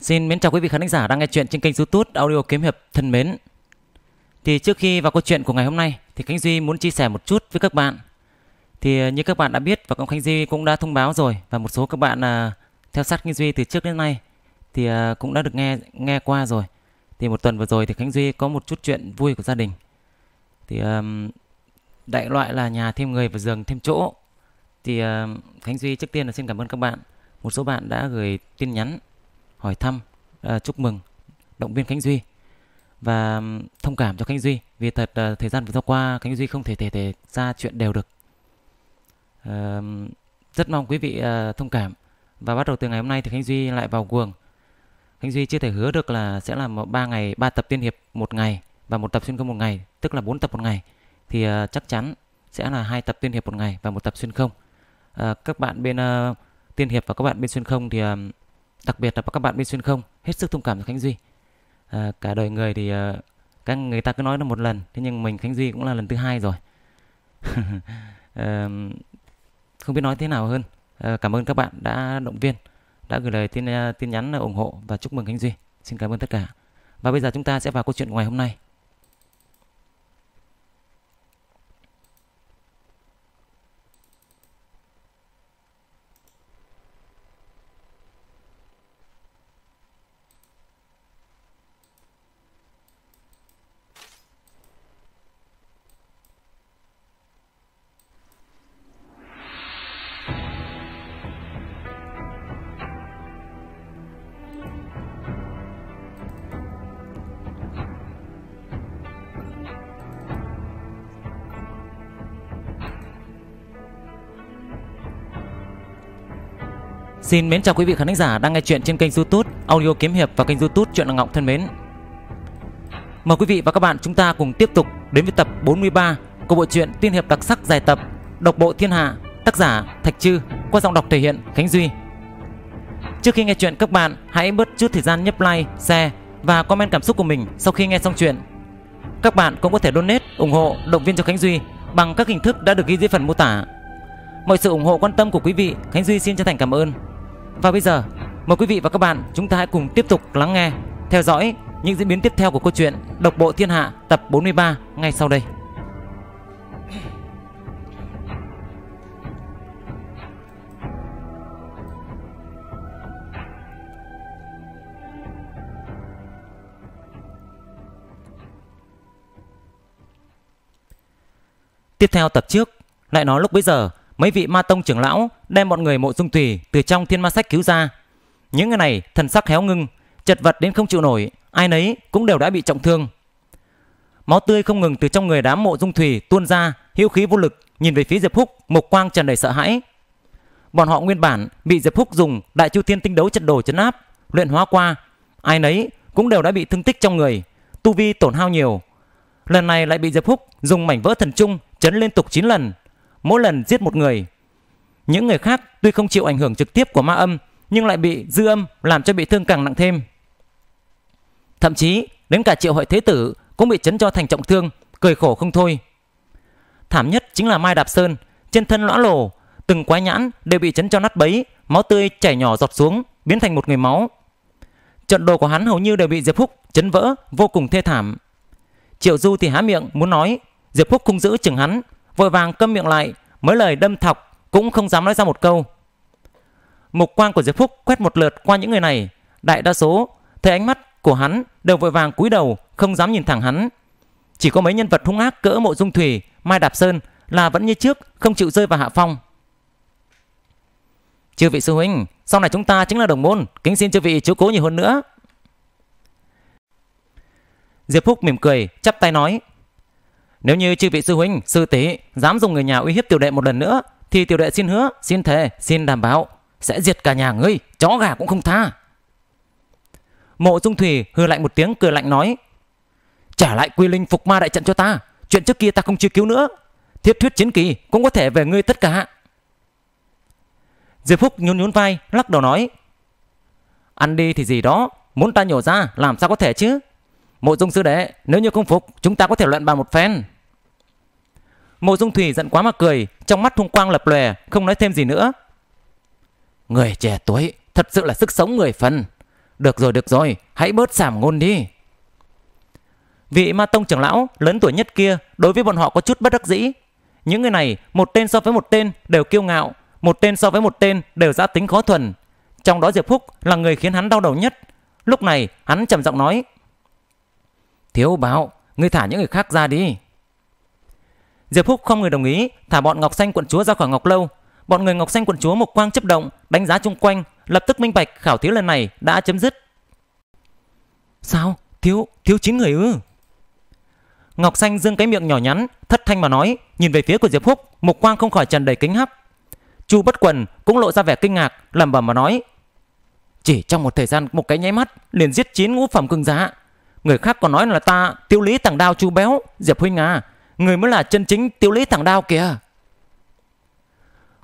Xin mến chào quý vị khán giả đang nghe chuyện trên kênh youtube Audio Kiếm Hiệp thân mến Thì trước khi vào câu chuyện của ngày hôm nay thì Khánh Duy muốn chia sẻ một chút với các bạn Thì ờ, như các bạn đã biết và công Khánh Duy cũng đã thông báo rồi Và một số các bạn à, theo sát Khánh Duy từ trước đến nay thì à, cũng đã được nghe nghe qua rồi Thì một tuần vừa rồi thì Khánh Duy có một chút chuyện vui của gia đình Thì à, đại loại là nhà thêm người và giường thêm chỗ Thì à, Khánh Duy trước tiên là xin cảm ơn các bạn Một số bạn đã gửi tin nhắn hỏi thăm uh, chúc mừng động viên khánh duy và thông cảm cho khánh duy vì thật uh, thời gian vừa qua khánh duy không thể thể thể ra chuyện đều được uh, rất mong quý vị uh, thông cảm và bắt đầu từ ngày hôm nay thì khánh duy lại vào guồng khánh duy chưa thể hứa được là sẽ làm ba ngày ba tập tiên hiệp một ngày và một tập xuyên không một ngày tức là bốn tập một ngày thì uh, chắc chắn sẽ là hai tập tiên hiệp một ngày và một tập xuyên không uh, các bạn bên uh, tiên hiệp và các bạn bên xuyên không thì uh, đặc biệt là các bạn bên xuyên không hết sức thông cảm với khánh duy à, cả đời người thì à, các người ta cứ nói là một lần thế nhưng mình khánh duy cũng là lần thứ hai rồi à, không biết nói thế nào hơn à, cảm ơn các bạn đã động viên đã gửi lời tin à, tin nhắn ủng hộ và chúc mừng khánh duy xin cảm ơn tất cả và bây giờ chúng ta sẽ vào câu chuyện ngoài hôm nay Xin mến chào quý vị khán giả đang nghe chuyện trên kênh YouTube Audio Kiếm Hiệp và kênh YouTube Truyện Là Ngọc thân mến. Mời quý vị và các bạn chúng ta cùng tiếp tục đến với tập 43 của bộ truyện tiên hiệp đặc sắc dài tập Độc Bộ Thiên Hạ, tác giả Thạch Trư qua giọng đọc thể hiện Khánh Duy. Trước khi nghe chuyện các bạn hãy bớt chút thời gian nhấp like, share và comment cảm xúc của mình sau khi nghe xong chuyện. Các bạn cũng có thể donate, ủng hộ, động viên cho Khánh Duy bằng các hình thức đã được ghi dưới phần mô tả. Mọi sự ủng hộ quan tâm của quý vị, Khánh Duy xin chân thành cảm ơn. Và bây giờ, mời quý vị và các bạn chúng ta hãy cùng tiếp tục lắng nghe, theo dõi những diễn biến tiếp theo của câu chuyện Độc bộ thiên hạ tập 43 ngay sau đây. Tiếp theo tập trước, lại nói lúc bấy giờ, mấy vị ma tông trưởng lão đem bọn người mộ dung tùy từ trong thiên ma sách cứu ra. Những người này thần sắc héo ngưng, chật vật đến không chịu nổi, ai nấy cũng đều đã bị trọng thương. Máu tươi không ngừng từ trong người đám mộ dung thủy tuôn ra, hữu khí vô lực, nhìn về phía Diệp Húc, mục quang tràn đầy sợ hãi. Bọn họ nguyên bản bị Diệp Húc dùng Đại Chu Thiên tinh đấu trận đồ chấn áp, luyện hóa qua, ai nấy cũng đều đã bị thương tích trong người, tu vi tổn hao nhiều. Lần này lại bị Diệp Húc dùng mảnh vỡ thần trung chấn liên tục 9 lần, mỗi lần giết một người, những người khác tuy không chịu ảnh hưởng trực tiếp của ma âm nhưng lại bị dư âm làm cho bị thương càng nặng thêm. Thậm chí đến cả triệu hội thế tử cũng bị chấn cho thành trọng thương, cười khổ không thôi. Thảm nhất chính là Mai Đạp Sơn, trên thân lõa lồ, từng quái nhãn đều bị chấn cho nát bấy, máu tươi chảy nhỏ giọt xuống, biến thành một người máu. Trận đồ của hắn hầu như đều bị Diệp Phúc chấn vỡ, vô cùng thê thảm. Triệu Du thì há miệng muốn nói, Diệp Phúc cung giữ chừng hắn, vội vàng câm miệng lại, mới lời đâm thọc cũng không dám nói ra một câu. Mục quang của Diệp Phúc quét một lượt qua những người này, đại đa số thấy ánh mắt của hắn đều vội vàng cúi đầu, không dám nhìn thẳng hắn. Chỉ có mấy nhân vật hung ác cỡ Mộ Dung Thủy, Mai Đạp Sơn là vẫn như trước, không chịu rơi vào hạ phong. Chư vị sư huynh, sau này chúng ta chính là đồng môn, kính xin chư vị chú cố nhiều hơn nữa. Diệp Phúc mỉm cười, chắp tay nói: "Nếu như chư vị sư huynh, sư tỷ dám dùng người nhà uy hiếp tiểu đệ một lần nữa, thì tiểu đệ xin hứa, xin thề, xin đảm bảo sẽ diệt cả nhà ngươi, chó gà cũng không tha. Mộ Dung Thủy hừ lạnh một tiếng cười lạnh nói: "Trả lại Quy Linh phục ma đại trận cho ta, chuyện trước kia ta không truy cứu nữa, thiết thuyết chiến kỳ cũng có thể về ngươi tất cả." Diệp Phúc nhún nhún vai, lắc đầu nói: "Ăn đi thì gì đó, muốn ta nhổ ra làm sao có thể chứ? Mộ Dung sư đệ, nếu như không phục, chúng ta có thể luận bàn một phen." Mộ Dung Thủy giận quá mà cười, trong mắt thung quang lập lòe, không nói thêm gì nữa. Người trẻ tuổi, thật sự là sức sống người phần. Được rồi, được rồi, hãy bớt sảm ngôn đi. Vị ma tông trưởng lão, lớn tuổi nhất kia, đối với bọn họ có chút bất đắc dĩ. Những người này, một tên so với một tên đều kiêu ngạo, một tên so với một tên đều giã tính khó thuần. Trong đó Diệp Phúc là người khiến hắn đau đầu nhất. Lúc này, hắn trầm giọng nói. Thiếu báo, ngươi thả những người khác ra đi. Diệp Phúc không người đồng ý, thả bọn Ngọc Xanh quận chúa ra khỏi Ngọc Lâu. Bọn người Ngọc Xanh quận chúa một quang chấp động, đánh giá chung quanh, lập tức minh bạch khảo thí lần này đã chấm dứt. Sao? Thiếu, thiếu chín người ư? Ngọc Xanh dương cái miệng nhỏ nhắn, thất thanh mà nói, nhìn về phía của Diệp Phúc, mục quang không khỏi tràn đầy kính hấp. Chu Bất Quần cũng lộ ra vẻ kinh ngạc, lẩm bẩm mà nói: "Chỉ trong một thời gian một cái nháy mắt, liền giết chín ngũ phẩm cường giả. Người khác còn nói là ta tiêu lý tàng đao chu béo, Diệp huynh à, Người mới là chân chính tiêu lý thẳng đao kìa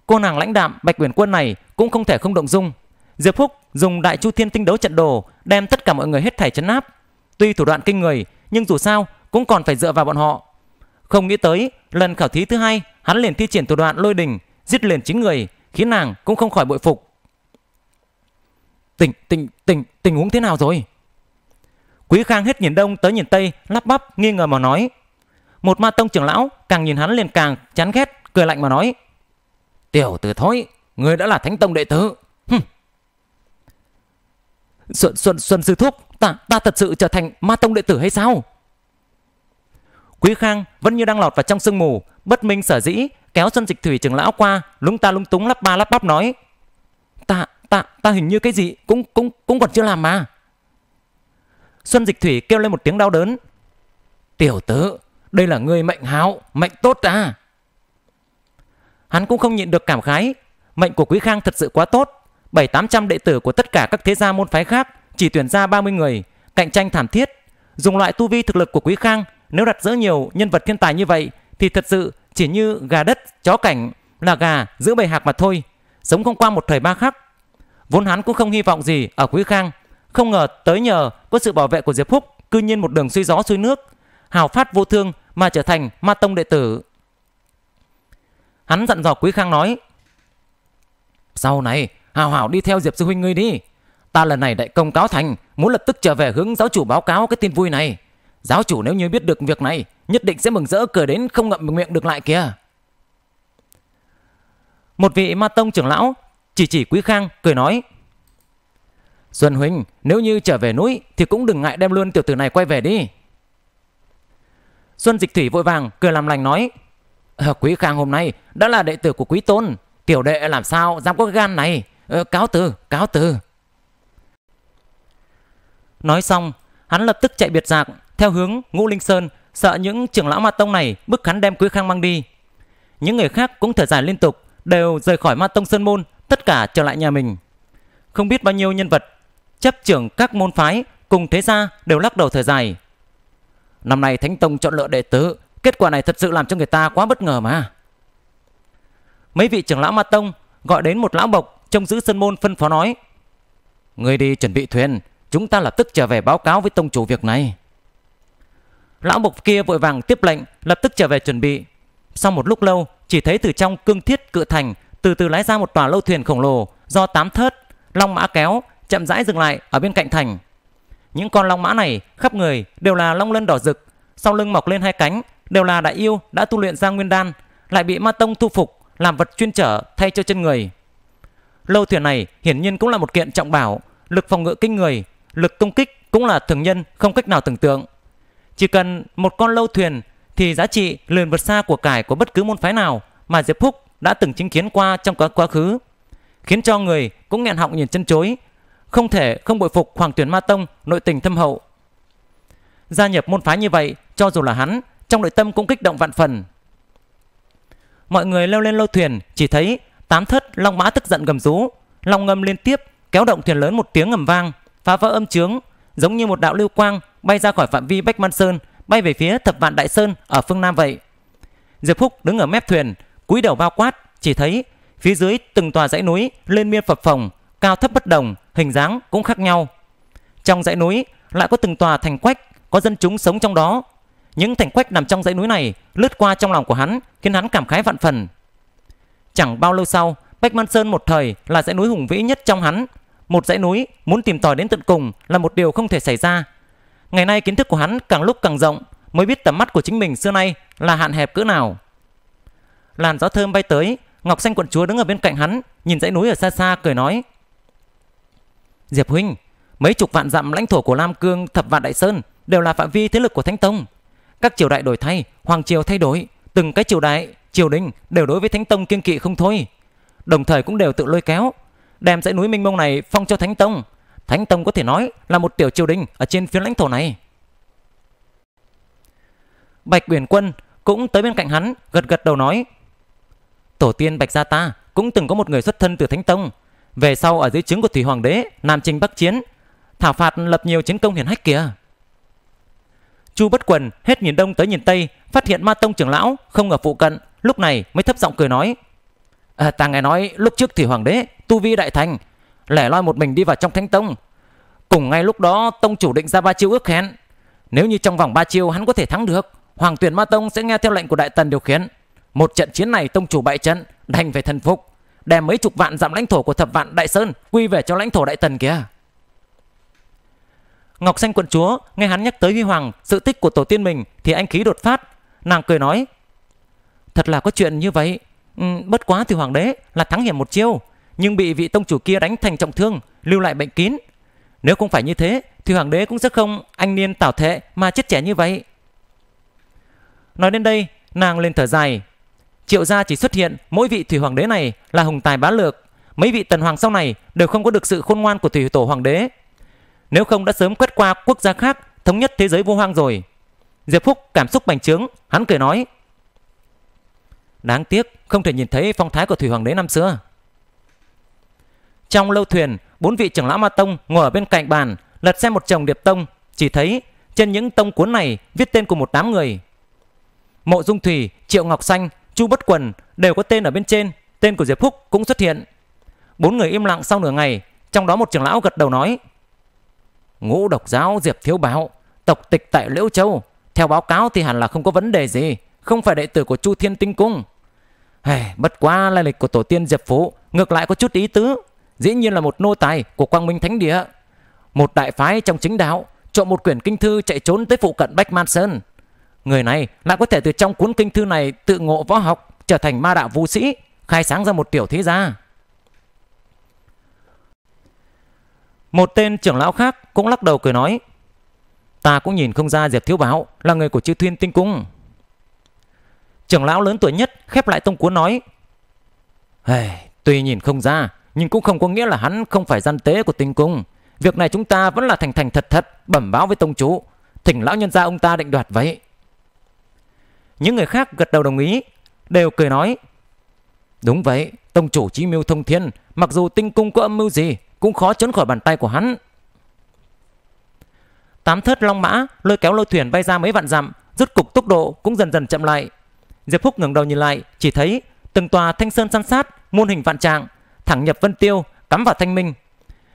Cô nàng lãnh đạm Bạch Uyển Quân này cũng không thể không động dung Diệp Phúc dùng đại chu thiên tinh đấu trận đồ đem tất cả mọi người hết thảy chấn áp. Tuy thủ đoạn kinh người, nhưng dù sao cũng còn phải dựa vào bọn họ. Không nghĩ tới, lần khảo thí thứ hai, hắn liền thi triển thủ đoạn lôi đình, giết liền chính người, khiến nàng cũng không khỏi bội phục. Tình tình tình tình huống thế nào rồi? Quý Khang hết nhìn đông tới nhìn tây, lắp bắp nghi ngờ mà nói. Một ma tông trưởng lão càng nhìn hắn liền càng chán ghét, cười lạnh mà nói. Tiểu tử thối, người đã là thánh tông đệ tử. Hừm. Xuân, Xuân, Xuân Sư Thúc, ta, ta thật sự trở thành ma tông đệ tử hay sao? Quý Khang vẫn như đang lọt vào trong sương mù, bất minh sở dĩ, kéo Xuân Dịch Thủy trưởng lão qua, lúng ta lúng túng lắp ba lắp bắp nói. Ta, ta, ta hình như cái gì cũng cũng cũng còn chưa làm mà. Xuân Dịch Thủy kêu lên một tiếng đau đớn. Tiểu tử, đây là người mệnh háo, mệnh tốt ta Hắn cũng không nhịn được cảm khái, mệnh của Quý Khang thật sự quá tốt. bảy tám trăm đệ tử của tất cả các thế gia môn phái khác chỉ tuyển ra 30 người, cạnh tranh thảm thiết. Dùng loại tu vi thực lực của Quý Khang, nếu đặt giữa nhiều nhân vật thiên tài như vậy thì thật sự chỉ như gà đất, chó cảnh là gà giữ bầy hạc mà thôi, sống không qua một thời ba khắc. Vốn hắn cũng không hy vọng gì ở Quý Khang, không ngờ tới nhờ có sự bảo vệ của Diệp Phúc, cư nhiên một đường suy gió suy nước, hào phát vô thương mà trở thành ma tông đệ tử. Hắn dặn dò Quý Khang nói, sau này hào hảo đi theo Diệp Sư Huynh ngươi đi. Ta lần này đại công cáo thành, muốn lập tức trở về hướng giáo chủ báo cáo cái tin vui này. Giáo chủ nếu như biết được việc này, nhất định sẽ mừng rỡ cười đến không ngậm miệng được lại kìa. Một vị ma tông trưởng lão chỉ chỉ Quý Khang cười nói. Xuân Huynh, nếu như trở về núi thì cũng đừng ngại đem luôn tiểu tử này quay về đi. Xuân Dịch Thủy vội vàng cười làm lành nói à, Quý Khang hôm nay đã là đệ tử của Quý Tôn Tiểu đệ làm sao dám có gan này à, Cáo từ, cáo từ Nói xong Hắn lập tức chạy biệt giạc Theo hướng Ngũ Linh Sơn Sợ những trưởng lão ma tông này bức hắn đem Quý Khang mang đi Những người khác cũng thở dài liên tục Đều rời khỏi ma tông Sơn Môn Tất cả trở lại nhà mình Không biết bao nhiêu nhân vật Chấp trưởng các môn phái cùng thế gia đều lắc đầu thở dài Năm nay Thánh Tông chọn lựa đệ tử kết quả này thật sự làm cho người ta quá bất ngờ mà. Mấy vị trưởng lão Ma Tông gọi đến một lão bộc trông giữ sân môn phân phó nói. Người đi chuẩn bị thuyền, chúng ta lập tức trở về báo cáo với tông chủ việc này. Lão bộc kia vội vàng tiếp lệnh, lập tức trở về chuẩn bị. Sau một lúc lâu, chỉ thấy từ trong cương thiết cự thành từ từ lái ra một tòa lâu thuyền khổng lồ do tám thớt, long mã kéo, chậm rãi dừng lại ở bên cạnh thành. Những con long mã này khắp người đều là long lân đỏ rực, sau lưng mọc lên hai cánh, đều là đại yêu đã tu luyện ra nguyên đan, lại bị Ma tông thu phục làm vật chuyên trở thay cho chân người. Lâu thuyền này hiển nhiên cũng là một kiện trọng bảo, lực phòng ngự kinh người, lực công kích cũng là thường nhân không cách nào tưởng tượng. Chỉ cần một con lâu thuyền thì giá trị lườn vượt xa của cải của bất cứ môn phái nào mà Diệp Phúc đã từng chứng kiến qua trong quá quá khứ, khiến cho người cũng nghẹn họng nhìn chân chối, không thể không bội phục Hoàng Tuyển Ma Tông nội tình thâm hậu. Gia nhập môn phái như vậy, cho dù là hắn, trong nội tâm cũng kích động vạn phần. Mọi người leo lên lô thuyền chỉ thấy tám thất long mã tức giận gầm rú, long ngâm liên tiếp kéo động thuyền lớn một tiếng ngầm vang, phá vỡ âm trướng, giống như một đạo lưu quang bay ra khỏi phạm vi Bách Man Sơn, bay về phía Thập Vạn Đại Sơn ở phương nam vậy. Diệp Phúc đứng ở mép thuyền, cúi đầu bao quát, chỉ thấy phía dưới từng tòa dãy núi lên miên phập phồng, cao thấp bất đồng, hình dáng cũng khác nhau. Trong dãy núi lại có từng tòa thành quách, có dân chúng sống trong đó. Những thành quách nằm trong dãy núi này lướt qua trong lòng của hắn khiến hắn cảm khái vạn phần. Chẳng bao lâu sau, Bách Man Sơn một thời là dãy núi hùng vĩ nhất trong hắn. Một dãy núi muốn tìm tòi đến tận cùng là một điều không thể xảy ra. Ngày nay kiến thức của hắn càng lúc càng rộng mới biết tầm mắt của chính mình xưa nay là hạn hẹp cỡ nào. Làn gió thơm bay tới, Ngọc Xanh quận chúa đứng ở bên cạnh hắn, nhìn dãy núi ở xa xa cười nói. Diệp huynh, mấy chục vạn dặm lãnh thổ của Nam Cương thập vạn Đại Sơn đều là phạm vi thế lực của Thánh Tông. Các triều đại đổi thay, hoàng triều thay đổi, từng cái triều đại, triều đình đều đối với Thánh Tông kiên kỵ không thôi. Đồng thời cũng đều tự lôi kéo, đem dãy núi Minh Mông này phong cho Thánh Tông. Thánh Tông có thể nói là một tiểu triều đình ở trên phiến lãnh thổ này. Bạch Uyển Quân cũng tới bên cạnh hắn, gật gật đầu nói: "Tổ tiên Bạch gia ta cũng từng có một người xuất thân từ Thánh Tông, về sau ở dưới trướng của Thủy Hoàng đế, Nam Trinh Bắc Chiến, thảo phạt lập nhiều chiến công hiển hách kìa. Chu Bất Quần hết nhìn đông tới nhìn tây, phát hiện Ma Tông trưởng lão không ở phụ cận, lúc này mới thấp giọng cười nói: à, "Ta nghe nói lúc trước Thủy Hoàng đế tu vi đại thành, lẻ loi một mình đi vào trong Thánh Tông. Cùng ngay lúc đó tông chủ định ra ba chiêu ước hẹn, nếu như trong vòng ba chiêu hắn có thể thắng được, Hoàng Tuyển Ma Tông sẽ nghe theo lệnh của đại tần điều khiển. Một trận chiến này tông chủ bại trận, đành phải thần phục." đem mấy chục vạn dặm lãnh thổ của thập vạn đại sơn quy về cho lãnh thổ đại tần kìa ngọc xanh quận chúa nghe hắn nhắc tới huy hoàng sự tích của tổ tiên mình thì anh khí đột phát nàng cười nói thật là có chuyện như vậy ừ, bất quá thì hoàng đế là thắng hiểm một chiêu nhưng bị vị tông chủ kia đánh thành trọng thương lưu lại bệnh kín nếu không phải như thế thì hoàng đế cũng sẽ không anh niên tảo thệ mà chết trẻ như vậy nói đến đây nàng lên thở dài Triệu gia chỉ xuất hiện mỗi vị thủy hoàng đế này là hùng tài bá lược, mấy vị tần hoàng sau này đều không có được sự khôn ngoan của thủy tổ hoàng đế. Nếu không đã sớm quét qua quốc gia khác, thống nhất thế giới vô hoang rồi. Diệp Phúc cảm xúc bành trướng, hắn cười nói: "Đáng tiếc không thể nhìn thấy phong thái của thủy hoàng đế năm xưa." Trong lâu thuyền, bốn vị trưởng lão Ma tông ngồi ở bên cạnh bàn, lật xem một chồng điệp tông, chỉ thấy trên những tông cuốn này viết tên của một đám người. Mộ Dung Thủy, Triệu Ngọc Xanh, Chu Bất Quần đều có tên ở bên trên, tên của Diệp Phúc cũng xuất hiện. Bốn người im lặng sau nửa ngày, trong đó một trưởng lão gật đầu nói: "Ngũ độc giáo Diệp Thiếu báo tộc tịch tại Liễu Châu, theo báo cáo thì hẳn là không có vấn đề gì, không phải đệ tử của Chu Thiên Tinh Cung." Hề, bất quá lai lịch của tổ tiên Diệp Phú ngược lại có chút ý tứ, dĩ nhiên là một nô tài của Quang Minh Thánh Địa, một đại phái trong chính đạo, trộm một quyển kinh thư chạy trốn tới phụ cận Bách Man Sơn. Người này lại có thể từ trong cuốn kinh thư này tự ngộ võ học, trở thành ma đạo vũ sĩ, khai sáng ra một tiểu thế gia. Một tên trưởng lão khác cũng lắc đầu cười nói Ta cũng nhìn không ra Diệp Thiếu báo là người của chư Thiên Tinh Cung. Trưởng lão lớn tuổi nhất khép lại tông cuốn nói hey, Tuy nhìn không ra nhưng cũng không có nghĩa là hắn không phải gian tế của Tinh Cung. Việc này chúng ta vẫn là thành thành thật thật bẩm báo với tông chủ. Thỉnh lão nhân gia ông ta định đoạt vậy. Những người khác gật đầu đồng ý, đều cười nói. Đúng vậy, tông chủ chí mưu thông thiên, mặc dù tinh cung có âm mưu gì, cũng khó trốn khỏi bàn tay của hắn. Tám thớt long mã lôi kéo lôi thuyền bay ra mấy vạn dặm, rút cục tốc độ cũng dần dần chậm lại. Diệp Phúc ngẩng đầu nhìn lại, chỉ thấy từng tòa thanh sơn san sát, muôn hình vạn trạng, thẳng nhập vân tiêu, cắm vào thanh minh.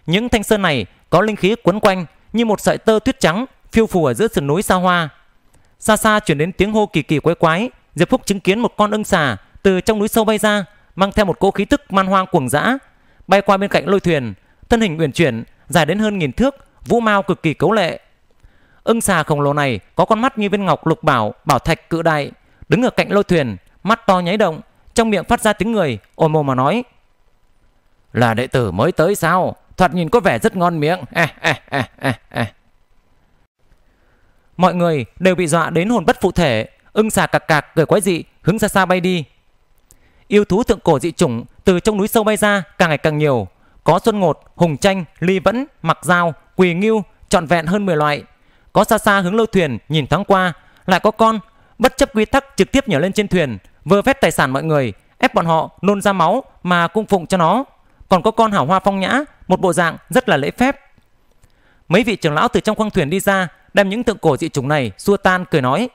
Những thanh sơn này có linh khí quấn quanh như một sợi tơ tuyết trắng phiêu phù ở giữa sườn núi xa hoa. Xa xa chuyển đến tiếng hô kỳ kỳ quái quái, Diệp Phúc chứng kiến một con ưng xà từ trong núi sâu bay ra, mang theo một cỗ khí tức man hoang cuồng dã, bay qua bên cạnh lôi thuyền, thân hình uyển chuyển, dài đến hơn nghìn thước, vũ mao cực kỳ cấu lệ. Ưng xà khổng lồ này có con mắt như viên ngọc lục bảo, bảo thạch cự đại, đứng ở cạnh lôi thuyền, mắt to nháy động, trong miệng phát ra tiếng người, ồm mồm mà nói: "Là đệ tử mới tới sao? Thoạt nhìn có vẻ rất ngon miệng." Eh, eh, eh, eh, eh. Mọi người đều bị dọa đến hồn bất phụ thể, ưng xà cạc cạc cười quái dị, hướng xa xa bay đi. Yêu thú thượng cổ dị chủng từ trong núi sâu bay ra càng ngày càng nhiều, có xuân ngột, hùng tranh, ly vẫn, mặc dao, quỳ ngưu, trọn vẹn hơn 10 loại. Có xa xa hướng lâu thuyền nhìn thoáng qua, lại có con bất chấp quy tắc trực tiếp nhảy lên trên thuyền, vơ vét tài sản mọi người, ép bọn họ nôn ra máu mà cung phụng cho nó. Còn có con hảo hoa phong nhã, một bộ dạng rất là lễ phép. Mấy vị trưởng lão từ trong khoang thuyền đi ra, đem những thượng cổ dị chủng này xua tan cười nói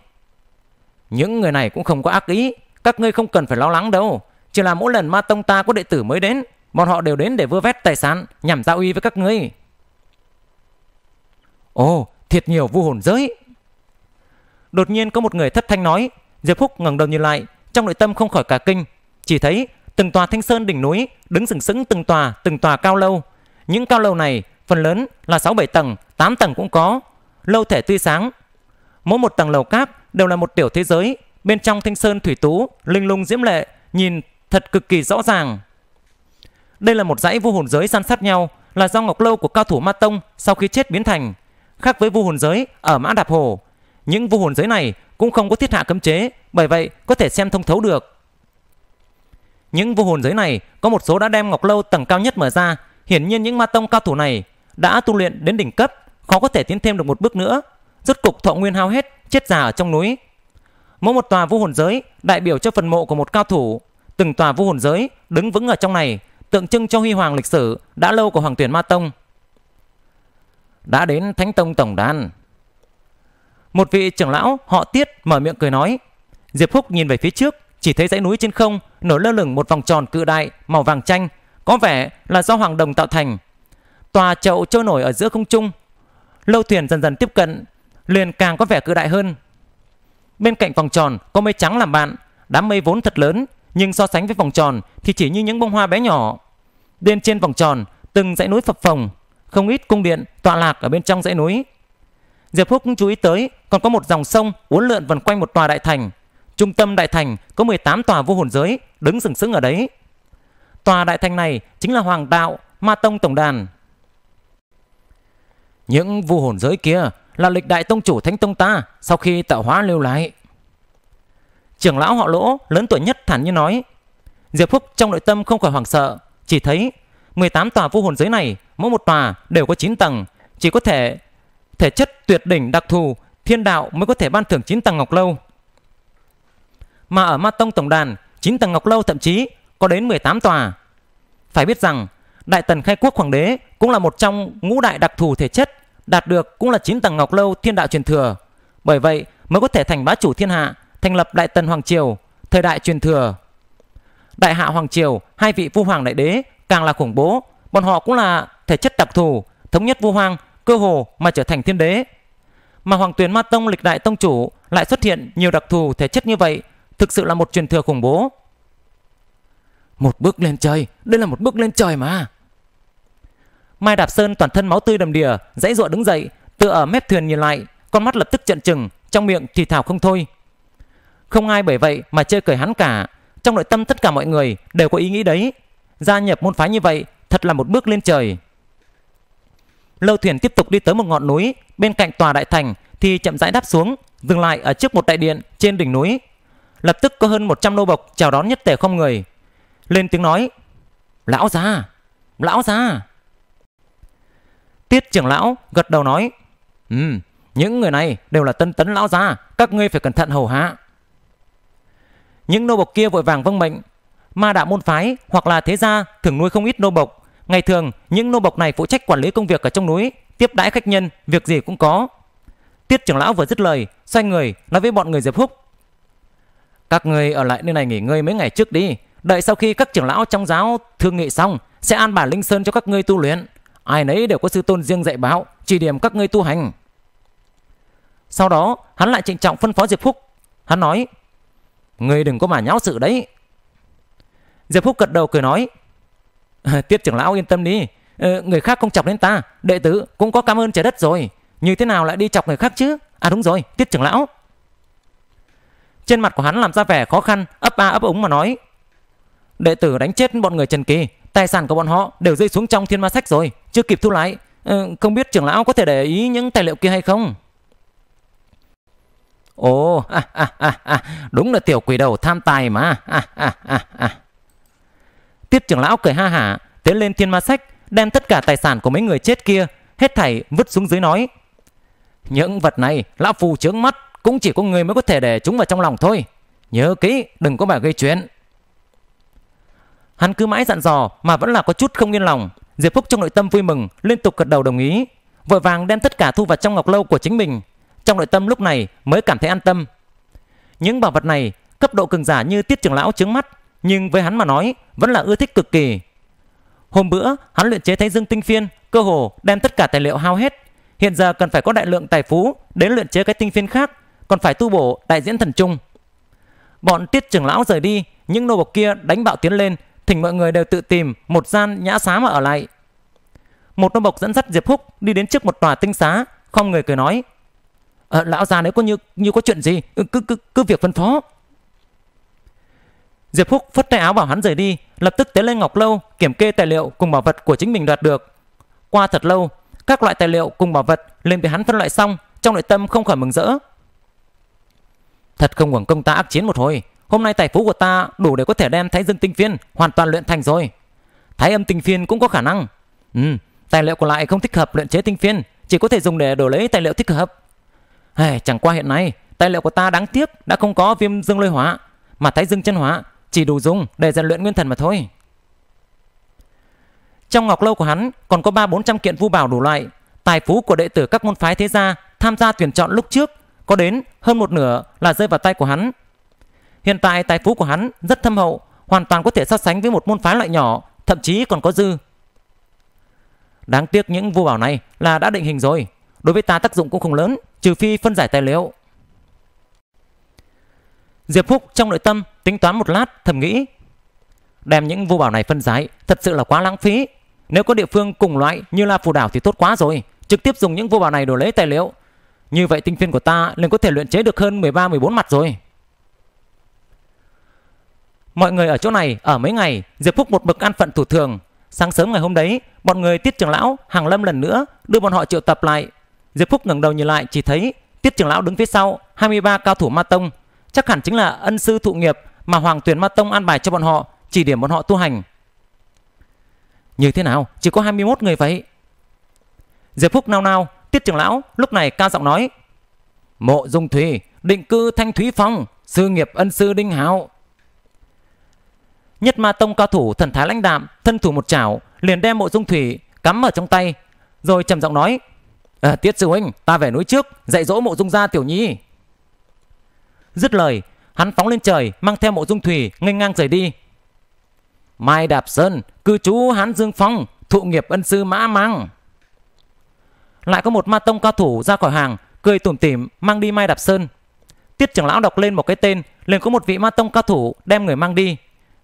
những người này cũng không có ác ý các ngươi không cần phải lo lắng đâu chỉ là mỗi lần ma tông ta có đệ tử mới đến bọn họ đều đến để vơ vét tài sản nhằm giao uy với các ngươi ồ thiệt nhiều vu hồn giới đột nhiên có một người thất thanh nói diệp phúc ngẩng đầu nhìn lại trong nội tâm không khỏi cả kinh chỉ thấy từng tòa thanh sơn đỉnh núi đứng sừng sững từng tòa từng tòa cao lâu những cao lâu này phần lớn là sáu bảy tầng tám tầng cũng có lâu thể tươi sáng. Mỗi một tầng lầu cát đều là một tiểu thế giới, bên trong thanh sơn thủy tú, linh lung diễm lệ, nhìn thật cực kỳ rõ ràng. Đây là một dãy vô hồn giới san sát nhau, là do ngọc lâu của cao thủ Ma Tông sau khi chết biến thành. Khác với vô hồn giới ở Mã Đạp Hồ, những vô hồn giới này cũng không có thiết hạ cấm chế, bởi vậy có thể xem thông thấu được. Những vô hồn giới này có một số đã đem ngọc lâu tầng cao nhất mở ra, hiển nhiên những Ma Tông cao thủ này đã tu luyện đến đỉnh cấp khó có thể tiến thêm được một bước nữa rốt cục thọ nguyên hao hết chết già ở trong núi mỗi một tòa vũ hồn giới đại biểu cho phần mộ của một cao thủ từng tòa vũ hồn giới đứng vững ở trong này tượng trưng cho huy hoàng lịch sử đã lâu của hoàng tuyển ma tông đã đến thánh tông tổng đàn một vị trưởng lão họ tiết mở miệng cười nói diệp phúc nhìn về phía trước chỉ thấy dãy núi trên không nổi lơ lửng một vòng tròn cự đại màu vàng chanh có vẻ là do hoàng đồng tạo thành tòa chậu trôi nổi ở giữa không trung lâu thuyền dần dần tiếp cận, liền càng có vẻ cự đại hơn. Bên cạnh vòng tròn có mây trắng làm bạn, đám mây vốn thật lớn, nhưng so sánh với vòng tròn thì chỉ như những bông hoa bé nhỏ. Bên trên vòng tròn, từng dãy núi phập phồng, không ít cung điện tọa lạc ở bên trong dãy núi. Diệp Phúc cũng chú ý tới còn có một dòng sông uốn lượn vần quanh một tòa đại thành. Trung tâm đại thành có 18 tòa vô hồn giới đứng sừng sững ở đấy. Tòa đại thành này chính là Hoàng Đạo Ma Tông Tổng Đàn. Những vu hồn giới kia là lịch đại tông chủ thánh tông ta sau khi tạo hóa lưu lại. Trưởng lão họ lỗ lớn tuổi nhất thản nhiên nói. Diệp Phúc trong nội tâm không khỏi hoảng sợ, chỉ thấy 18 tòa vu hồn giới này mỗi một tòa đều có 9 tầng, chỉ có thể thể chất tuyệt đỉnh đặc thù thiên đạo mới có thể ban thưởng 9 tầng ngọc lâu. Mà ở Ma Tông Tổng Đàn, 9 tầng ngọc lâu thậm chí có đến 18 tòa. Phải biết rằng Đại Tần khai quốc hoàng đế cũng là một trong ngũ đại đặc thù thể chất, đạt được cũng là chín tầng ngọc lâu thiên đạo truyền thừa. Bởi vậy mới có thể thành bá chủ thiên hạ, thành lập Đại Tần hoàng triều, thời đại truyền thừa. Đại hạ hoàng triều, hai vị vua hoàng đại đế càng là khủng bố, bọn họ cũng là thể chất đặc thù, thống nhất vua hoàng, cơ hồ mà trở thành thiên đế. Mà Hoàng Tuyền Ma Tông lịch đại tông chủ lại xuất hiện nhiều đặc thù thể chất như vậy, thực sự là một truyền thừa khủng bố. Một bước lên trời, đây là một bước lên trời mà. Mai Đạp Sơn toàn thân máu tươi đầm đìa, dãy dụa đứng dậy, tựa ở mép thuyền nhìn lại, con mắt lập tức trận trừng, trong miệng thì thào không thôi. Không ai bởi vậy mà chơi cười hắn cả, trong nội tâm tất cả mọi người đều có ý nghĩ đấy. Gia nhập môn phái như vậy thật là một bước lên trời. Lâu thuyền tiếp tục đi tới một ngọn núi, bên cạnh tòa đại thành thì chậm rãi đáp xuống, dừng lại ở trước một đại điện trên đỉnh núi. Lập tức có hơn 100 nô bộc chào đón nhất tề không người. Lên tiếng nói, lão gia, lão gia. Tiết trưởng lão gật đầu nói Ừ, những người này đều là tân tấn lão gia Các ngươi phải cẩn thận hầu hạ Những nô bộc kia vội vàng vâng mệnh Ma đạo môn phái hoặc là thế gia Thường nuôi không ít nô bộc Ngày thường những nô bộc này phụ trách quản lý công việc ở trong núi Tiếp đãi khách nhân, việc gì cũng có Tiết trưởng lão vừa dứt lời Xoay người nói với bọn người Diệp Húc Các người ở lại nơi này nghỉ ngơi mấy ngày trước đi Đợi sau khi các trưởng lão trong giáo thương nghị xong Sẽ an bài linh sơn cho các ngươi tu luyện ai nấy đều có sư tôn riêng dạy bảo, chỉ điểm các ngươi tu hành. Sau đó, hắn lại trịnh trọng phân phó Diệp Phúc. Hắn nói, ngươi đừng có mà nháo sự đấy. Diệp Phúc gật đầu cười nói, Tiết trưởng lão yên tâm đi, ờ, người khác không chọc đến ta, đệ tử cũng có cảm ơn trời đất rồi. Như thế nào lại đi chọc người khác chứ? À đúng rồi, Tiết trưởng lão. Trên mặt của hắn làm ra vẻ khó khăn, ấp ba ấp úng mà nói, đệ tử đánh chết bọn người Trần Kỳ Tài sản của bọn họ đều rơi xuống trong thiên ma sách rồi, chưa kịp thu lại. Ừ, không biết trưởng lão có thể để ý những tài liệu kia hay không? Ồ, à, à, à, à, đúng là tiểu quỷ đầu tham tài mà. À, à, à, à. Tiếp trưởng lão cười ha hả, tiến lên thiên ma sách, đem tất cả tài sản của mấy người chết kia, hết thảy vứt xuống dưới nói. Những vật này, lão phù trướng mắt, cũng chỉ có người mới có thể để chúng vào trong lòng thôi. Nhớ kỹ, đừng có bà gây chuyện. Hắn cứ mãi dặn dò mà vẫn là có chút không yên lòng. Diệp Phúc trong nội tâm vui mừng, liên tục gật đầu đồng ý, vội vàng đem tất cả thu vào trong ngọc lâu của chính mình. Trong nội tâm lúc này mới cảm thấy an tâm. Những bảo vật này, cấp độ cường giả như Tiết trưởng lão chứng mắt, nhưng với hắn mà nói, vẫn là ưa thích cực kỳ. Hôm bữa, hắn luyện chế Thái Dương tinh phiên, cơ hồ đem tất cả tài liệu hao hết. Hiện giờ cần phải có đại lượng tài phú đến luyện chế cái tinh phiên khác, còn phải tu bổ đại diễn thần trung. Bọn Tiết trưởng lão rời đi, những nô bộc kia đánh bạo tiến lên, thỉnh mọi người đều tự tìm một gian nhã xá mà ở lại. Một nô bộc dẫn dắt Diệp Húc đi đến trước một tòa tinh xá, không người cười nói: à, "Lão già nếu có như như có chuyện gì, cứ cứ cứ việc phân phó." Diệp Húc phất tay áo bảo hắn rời đi, lập tức tiến lên Ngọc Lâu kiểm kê tài liệu cùng bảo vật của chính mình đoạt được. Qua thật lâu, các loại tài liệu cùng bảo vật lên bị hắn phân loại xong, trong nội tâm không khỏi mừng rỡ. Thật không hưởng công ta ác chiến một hồi, Hôm nay tài phú của ta đủ để có thể đem thái dương tinh phiên hoàn toàn luyện thành rồi. Thái âm tinh phiên cũng có khả năng. Ừ, tài liệu còn lại không thích hợp luyện chế tinh phiên, chỉ có thể dùng để đổi lấy tài liệu thích hợp. Hey, chẳng qua hiện nay, tài liệu của ta đáng tiếc đã không có viêm dương lôi hóa, mà thái dương chân hóa chỉ đủ dùng để rèn luyện nguyên thần mà thôi. Trong ngọc lâu của hắn còn có ba bốn trăm kiện vu bảo đủ loại, tài phú của đệ tử các môn phái thế gia tham gia tuyển chọn lúc trước có đến hơn một nửa là rơi vào tay của hắn Hiện tại tài phú của hắn rất thâm hậu, hoàn toàn có thể so sánh với một môn phái loại nhỏ, thậm chí còn có dư. Đáng tiếc những vua bảo này là đã định hình rồi, đối với ta tác dụng cũng không lớn, trừ phi phân giải tài liệu. Diệp Phúc trong nội tâm tính toán một lát thầm nghĩ Đem những vua bảo này phân giải thật sự là quá lãng phí Nếu có địa phương cùng loại như là phù đảo thì tốt quá rồi Trực tiếp dùng những vua bảo này đổi lấy tài liệu Như vậy tinh phiên của ta liền có thể luyện chế được hơn 13-14 mặt rồi Mọi người ở chỗ này ở mấy ngày, Diệp Phúc một bậc an phận thủ thường. Sáng sớm ngày hôm đấy, bọn người Tiết trưởng lão hàng lâm lần nữa đưa bọn họ triệu tập lại. Diệp Phúc ngẩng đầu nhìn lại chỉ thấy Tiết trưởng lão đứng phía sau 23 cao thủ Ma Tông. Chắc hẳn chính là ân sư thụ nghiệp mà Hoàng Tuyền Ma Tông an bài cho bọn họ, chỉ điểm bọn họ tu hành. Như thế nào? Chỉ có 21 người vậy. Diệp Phúc nao nao, Tiết trưởng lão lúc này cao giọng nói: "Mộ Dung Thủy, định cư Thanh Thúy Phong, sư nghiệp ân sư Đinh Hạo, Nhất Ma Tông cao thủ thần thái lãnh đạm, thân thủ một chảo, liền đem mộ dung thủy cắm ở trong tay, rồi trầm giọng nói: à, "Tiết sư huynh, ta về núi trước, dạy dỗ mộ dung gia tiểu nhi." Dứt lời, hắn phóng lên trời, mang theo mộ dung thủy nghênh ngang rời đi. Mai Đạp Sơn, cư chú Hán Dương Phong, thụ nghiệp ân sư Mã Mang. Lại có một ma tông cao thủ ra khỏi hàng, cười tủm tỉm mang đi Mai Đạp Sơn. Tiết trưởng lão đọc lên một cái tên, liền có một vị ma tông cao thủ đem người mang đi.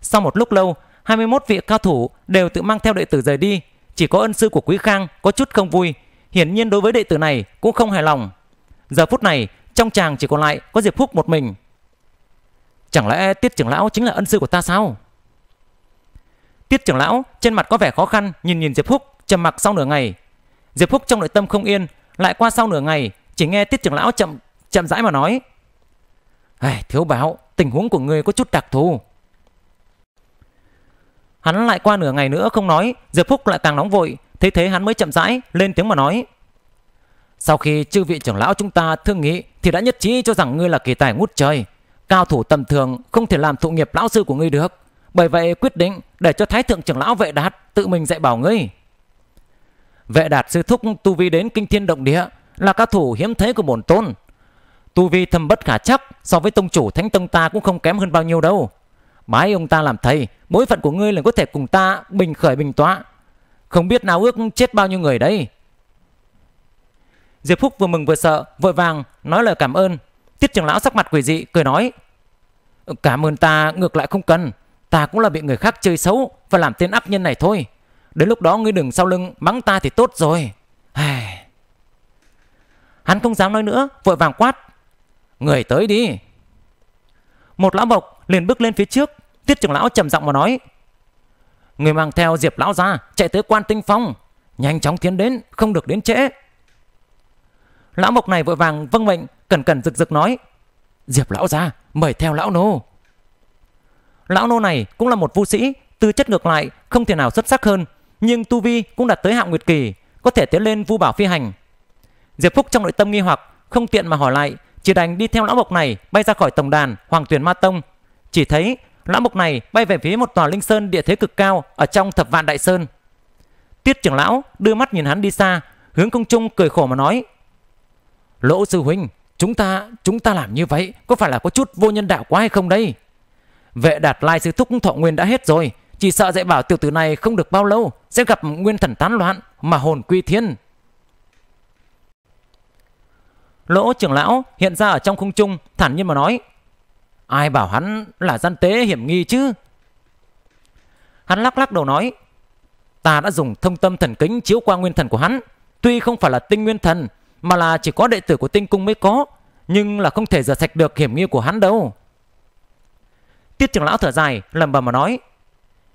Sau một lúc lâu, 21 vị cao thủ đều tự mang theo đệ tử rời đi, chỉ có ân sư của Quý Khang có chút không vui, hiển nhiên đối với đệ tử này cũng không hài lòng. Giờ phút này, trong chàng chỉ còn lại có Diệp Phúc một mình. Chẳng lẽ Tiết trưởng lão chính là ân sư của ta sao? Tiết trưởng lão trên mặt có vẻ khó khăn nhìn nhìn Diệp Phúc trầm mặc sau nửa ngày. Diệp Phúc trong nội tâm không yên, lại qua sau nửa ngày, chỉ nghe Tiết trưởng lão chậm chậm rãi mà nói: "Ai, thiếu báo, tình huống của người có chút đặc thù, Hắn lại qua nửa ngày nữa không nói, giờ Phúc lại càng nóng vội, thế thế hắn mới chậm rãi lên tiếng mà nói. Sau khi chư vị trưởng lão chúng ta thương nghị thì đã nhất trí cho rằng ngươi là kỳ tài ngút trời, cao thủ tầm thường không thể làm thụ nghiệp lão sư của ngươi được. Bởi vậy quyết định để cho Thái thượng trưởng lão Vệ Đạt tự mình dạy bảo ngươi. Vệ Đạt sư thúc tu vi đến kinh thiên động địa, là cao thủ hiếm thế của bổn tôn. Tu vi thâm bất khả chắc so với tông chủ Thánh Tông ta cũng không kém hơn bao nhiêu đâu. Bái ông ta làm thầy, bối phận của ngươi là có thể cùng ta bình khởi bình tọa. Không biết nào ước chết bao nhiêu người đấy. Diệp Phúc vừa mừng vừa sợ, vội vàng nói lời cảm ơn. Tiết trưởng lão sắc mặt quỷ dị, cười nói. Cảm ơn ta ngược lại không cần. Ta cũng là bị người khác chơi xấu và làm tên ác nhân này thôi. Đến lúc đó ngươi đừng sau lưng mắng ta thì tốt rồi. Hắn không dám nói nữa, vội vàng quát. Người tới đi. Một lão bộc liền bước lên phía trước, Tiết trưởng lão trầm giọng mà nói Người mang theo Diệp lão ra Chạy tới quan tinh phong Nhanh chóng tiến đến không được đến trễ Lão mộc này vội vàng vâng mệnh Cẩn cẩn rực rực nói Diệp lão ra mời theo lão nô Lão nô này cũng là một vũ sĩ Tư chất ngược lại không thể nào xuất sắc hơn Nhưng tu vi cũng đạt tới hạng nguyệt kỳ Có thể tiến lên vu bảo phi hành Diệp Phúc trong nội tâm nghi hoặc Không tiện mà hỏi lại Chỉ đành đi theo lão mộc này bay ra khỏi tổng đàn Hoàng tuyển ma tông Chỉ thấy Lão mục này bay về phía một tòa linh sơn địa thế cực cao ở trong thập vạn đại sơn. Tiết trưởng lão đưa mắt nhìn hắn đi xa, hướng công trung cười khổ mà nói. Lỗ sư huynh, chúng ta, chúng ta làm như vậy có phải là có chút vô nhân đạo quá hay không đây? Vệ đạt lai sư thúc thọ nguyên đã hết rồi, chỉ sợ dạy bảo tiểu tử này không được bao lâu sẽ gặp nguyên thần tán loạn mà hồn quy thiên. Lỗ trưởng lão hiện ra ở trong không trung thản nhiên mà nói Ai bảo hắn là gian tế hiểm nghi chứ? Hắn lắc lắc đầu nói, ta đã dùng thông tâm thần kính chiếu qua nguyên thần của hắn. Tuy không phải là tinh nguyên thần, mà là chỉ có đệ tử của tinh cung mới có, nhưng là không thể rửa sạch được hiểm nghi của hắn đâu. Tiết trưởng lão thở dài, lầm bầm mà nói,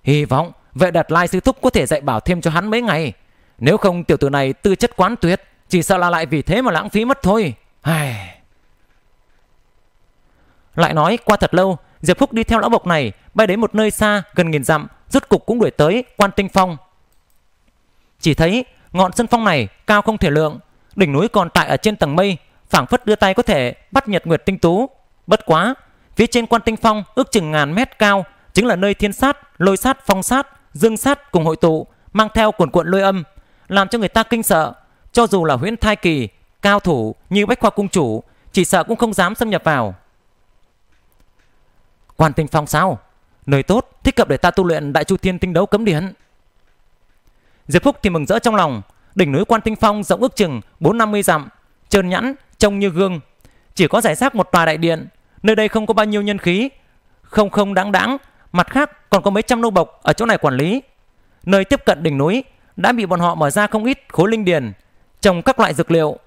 hy vọng vệ đạt lai sư thúc có thể dạy bảo thêm cho hắn mấy ngày. Nếu không tiểu tử này tư chất quán tuyệt, chỉ sợ là lại vì thế mà lãng phí mất thôi. Hài... Lại nói qua thật lâu, Diệp Phúc đi theo lão bộc này, bay đến một nơi xa gần nghìn dặm, rốt cục cũng đuổi tới Quan Tinh Phong. Chỉ thấy ngọn sơn phong này cao không thể lượng, đỉnh núi còn tại ở trên tầng mây, phảng phất đưa tay có thể bắt nhật nguyệt tinh tú. Bất quá, phía trên Quan Tinh Phong ước chừng ngàn mét cao, chính là nơi thiên sát, lôi sát, phong sát, dương sát cùng hội tụ, mang theo cuồn cuộn lôi âm, làm cho người ta kinh sợ. Cho dù là huyễn thai kỳ, cao thủ như bách khoa cung chủ, chỉ sợ cũng không dám xâm nhập vào. Quan tinh phong sao? Nơi tốt, thích hợp để ta tu luyện đại chu thiên tinh đấu cấm điển. Diệp Phúc thì mừng rỡ trong lòng, đỉnh núi Quan Tinh Phong rộng ước chừng 450 dặm, trơn nhẵn, trông như gương. Chỉ có giải rác một tòa đại điện, nơi đây không có bao nhiêu nhân khí, không không đáng đáng, mặt khác còn có mấy trăm nô bộc ở chỗ này quản lý. Nơi tiếp cận đỉnh núi đã bị bọn họ mở ra không ít khối linh điền, trồng các loại dược liệu.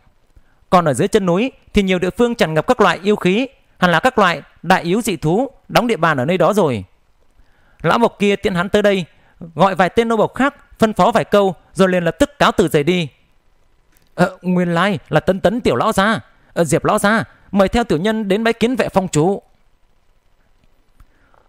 Còn ở dưới chân núi thì nhiều địa phương tràn ngập các loại yêu khí hẳn là các loại đại yếu dị thú đóng địa bàn ở nơi đó rồi. Lão bộc kia tiện hắn tới đây, gọi vài tên nô bộc khác, phân phó vài câu, rồi liền lập tức cáo từ rời đi. Ờ, nguyên lai là tấn tấn tiểu lão gia, ờ, diệp lão gia, mời theo tiểu nhân đến bái kiến vệ phong chủ.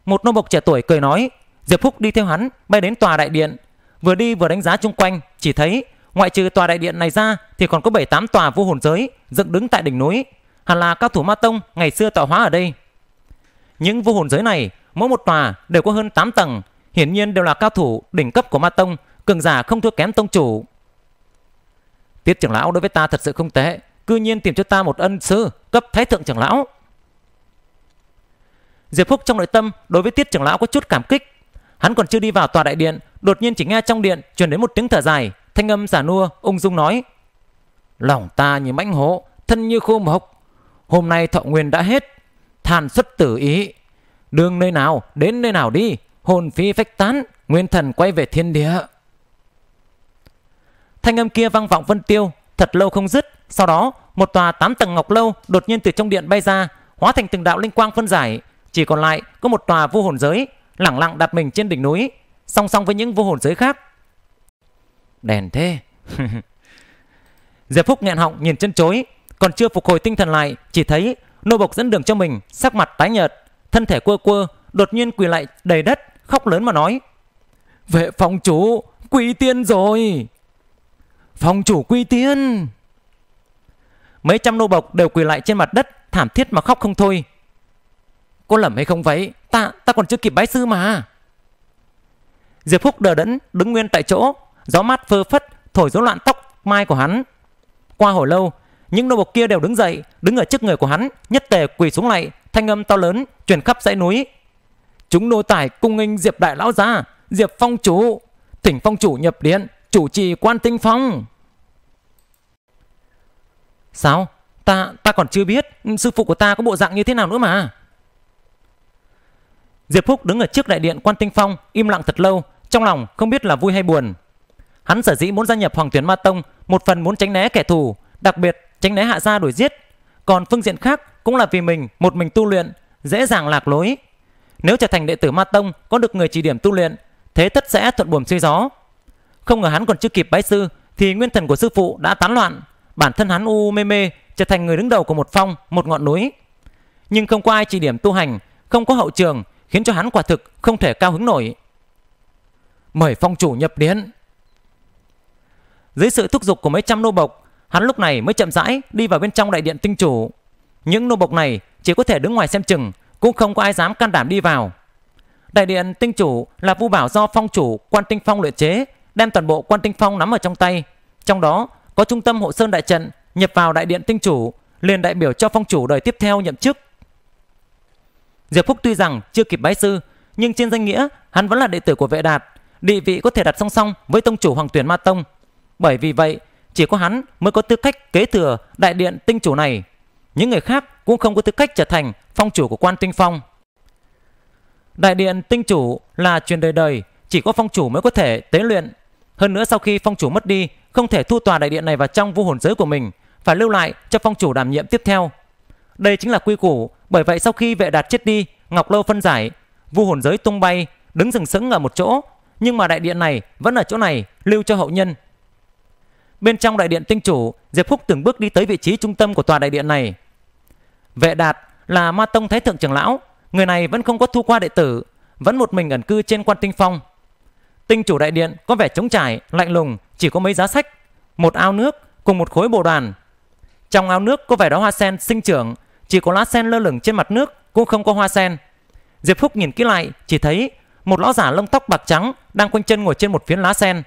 Một nô bộc trẻ tuổi cười nói, Diệp Phúc đi theo hắn, bay đến tòa đại điện, vừa đi vừa đánh giá chung quanh, chỉ thấy ngoại trừ tòa đại điện này ra thì còn có 7-8 tòa vô hồn giới dựng đứng tại đỉnh núi, hẳn là cao thủ ma tông ngày xưa tọa hóa ở đây. Những vô hồn giới này, mỗi một tòa đều có hơn 8 tầng, hiển nhiên đều là cao thủ đỉnh cấp của ma tông, cường giả không thua kém tông chủ. Tiết trưởng lão đối với ta thật sự không tệ, cư nhiên tìm cho ta một ân sư cấp thái thượng trưởng lão. Diệp Phúc trong nội tâm đối với Tiết trưởng lão có chút cảm kích. Hắn còn chưa đi vào tòa đại điện, đột nhiên chỉ nghe trong điện truyền đến một tiếng thở dài, thanh âm giả nua, ung dung nói: "Lòng ta như mãnh hổ, thân như khô mộc, Hôm nay thọ nguyên đã hết Than xuất tử ý Đường nơi nào đến nơi nào đi Hồn phi phách tán Nguyên thần quay về thiên địa Thanh âm kia vang vọng vân tiêu Thật lâu không dứt Sau đó một tòa tám tầng ngọc lâu Đột nhiên từ trong điện bay ra Hóa thành từng đạo linh quang phân giải Chỉ còn lại có một tòa vô hồn giới Lẳng lặng đặt mình trên đỉnh núi Song song với những vô hồn giới khác Đèn thế Diệp Phúc nghẹn họng nhìn chân chối còn chưa phục hồi tinh thần lại, chỉ thấy nô bộc dẫn đường cho mình, sắc mặt tái nhợt, thân thể quơ quơ, đột nhiên quỳ lại đầy đất, khóc lớn mà nói. Vệ phong chủ, quy tiên rồi. phong chủ quy tiên. Mấy trăm nô bộc đều quỳ lại trên mặt đất, thảm thiết mà khóc không thôi. Cô lầm hay không vậy? Ta, ta còn chưa kịp bái sư mà. Diệp Phúc đờ đẫn, đứng nguyên tại chỗ, gió mát phơ phất, thổi rối loạn tóc mai của hắn. Qua hồi lâu, những nô bộc kia đều đứng dậy, đứng ở trước người của hắn, nhất tề quỳ xuống lại, thanh âm to lớn truyền khắp dãy núi. Chúng nô tài cung nghênh Diệp đại lão gia, Diệp phong chủ, thỉnh phong chủ nhập điện, chủ trì quan tinh phong. Sao? Ta ta còn chưa biết sư phụ của ta có bộ dạng như thế nào nữa mà. Diệp Phúc đứng ở trước đại điện quan tinh phong, im lặng thật lâu, trong lòng không biết là vui hay buồn. Hắn sở dĩ muốn gia nhập Hoàng Tuyển Ma Tông, một phần muốn tránh né kẻ thù, đặc biệt tránh né hạ gia đuổi giết. Còn phương diện khác cũng là vì mình một mình tu luyện, dễ dàng lạc lối. Nếu trở thành đệ tử Ma Tông có được người chỉ điểm tu luyện, thế tất sẽ thuận buồm xuôi gió. Không ngờ hắn còn chưa kịp bái sư thì nguyên thần của sư phụ đã tán loạn, bản thân hắn u mê mê trở thành người đứng đầu của một phong, một ngọn núi. Nhưng không có ai chỉ điểm tu hành, không có hậu trường, khiến cho hắn quả thực không thể cao hứng nổi. Mời phong chủ nhập điện. Dưới sự thúc giục của mấy trăm nô bộc, Hắn lúc này mới chậm rãi đi vào bên trong đại điện tinh chủ. Những nô bộc này chỉ có thể đứng ngoài xem chừng, cũng không có ai dám can đảm đi vào. Đại điện tinh chủ là vu bảo do phong chủ quan tinh phong luyện chế, đem toàn bộ quan tinh phong nắm ở trong tay. Trong đó có trung tâm hộ sơn đại trận nhập vào đại điện tinh chủ, liền đại biểu cho phong chủ đời tiếp theo nhậm chức. Diệp Phúc tuy rằng chưa kịp bái sư, nhưng trên danh nghĩa hắn vẫn là đệ tử của Vệ Đạt, địa vị có thể đặt song song với tông chủ Hoàng Tuyển Ma Tông. Bởi vì vậy, chỉ có hắn mới có tư cách kế thừa đại điện tinh chủ này. Những người khác cũng không có tư cách trở thành phong chủ của quan tinh phong. Đại điện tinh chủ là truyền đời đời, chỉ có phong chủ mới có thể tế luyện. Hơn nữa sau khi phong chủ mất đi, không thể thu tòa đại điện này vào trong vô hồn giới của mình, phải lưu lại cho phong chủ đảm nhiệm tiếp theo. Đây chính là quy củ, bởi vậy sau khi vệ đạt chết đi, Ngọc Lâu phân giải, vô hồn giới tung bay, đứng sừng sững ở một chỗ, nhưng mà đại điện này vẫn ở chỗ này lưu cho hậu nhân Bên trong đại điện tinh chủ, Diệp Phúc từng bước đi tới vị trí trung tâm của tòa đại điện này. Vệ Đạt là ma tông thái thượng trưởng lão, người này vẫn không có thu qua đệ tử, vẫn một mình ẩn cư trên quan tinh phong. Tinh chủ đại điện có vẻ trống trải, lạnh lùng, chỉ có mấy giá sách, một ao nước cùng một khối bồ đoàn. Trong ao nước có vẻ đó hoa sen sinh trưởng, chỉ có lá sen lơ lửng trên mặt nước, cũng không có hoa sen. Diệp Phúc nhìn kỹ lại, chỉ thấy một lão giả lông tóc bạc trắng đang quanh chân ngồi trên một phiến lá sen.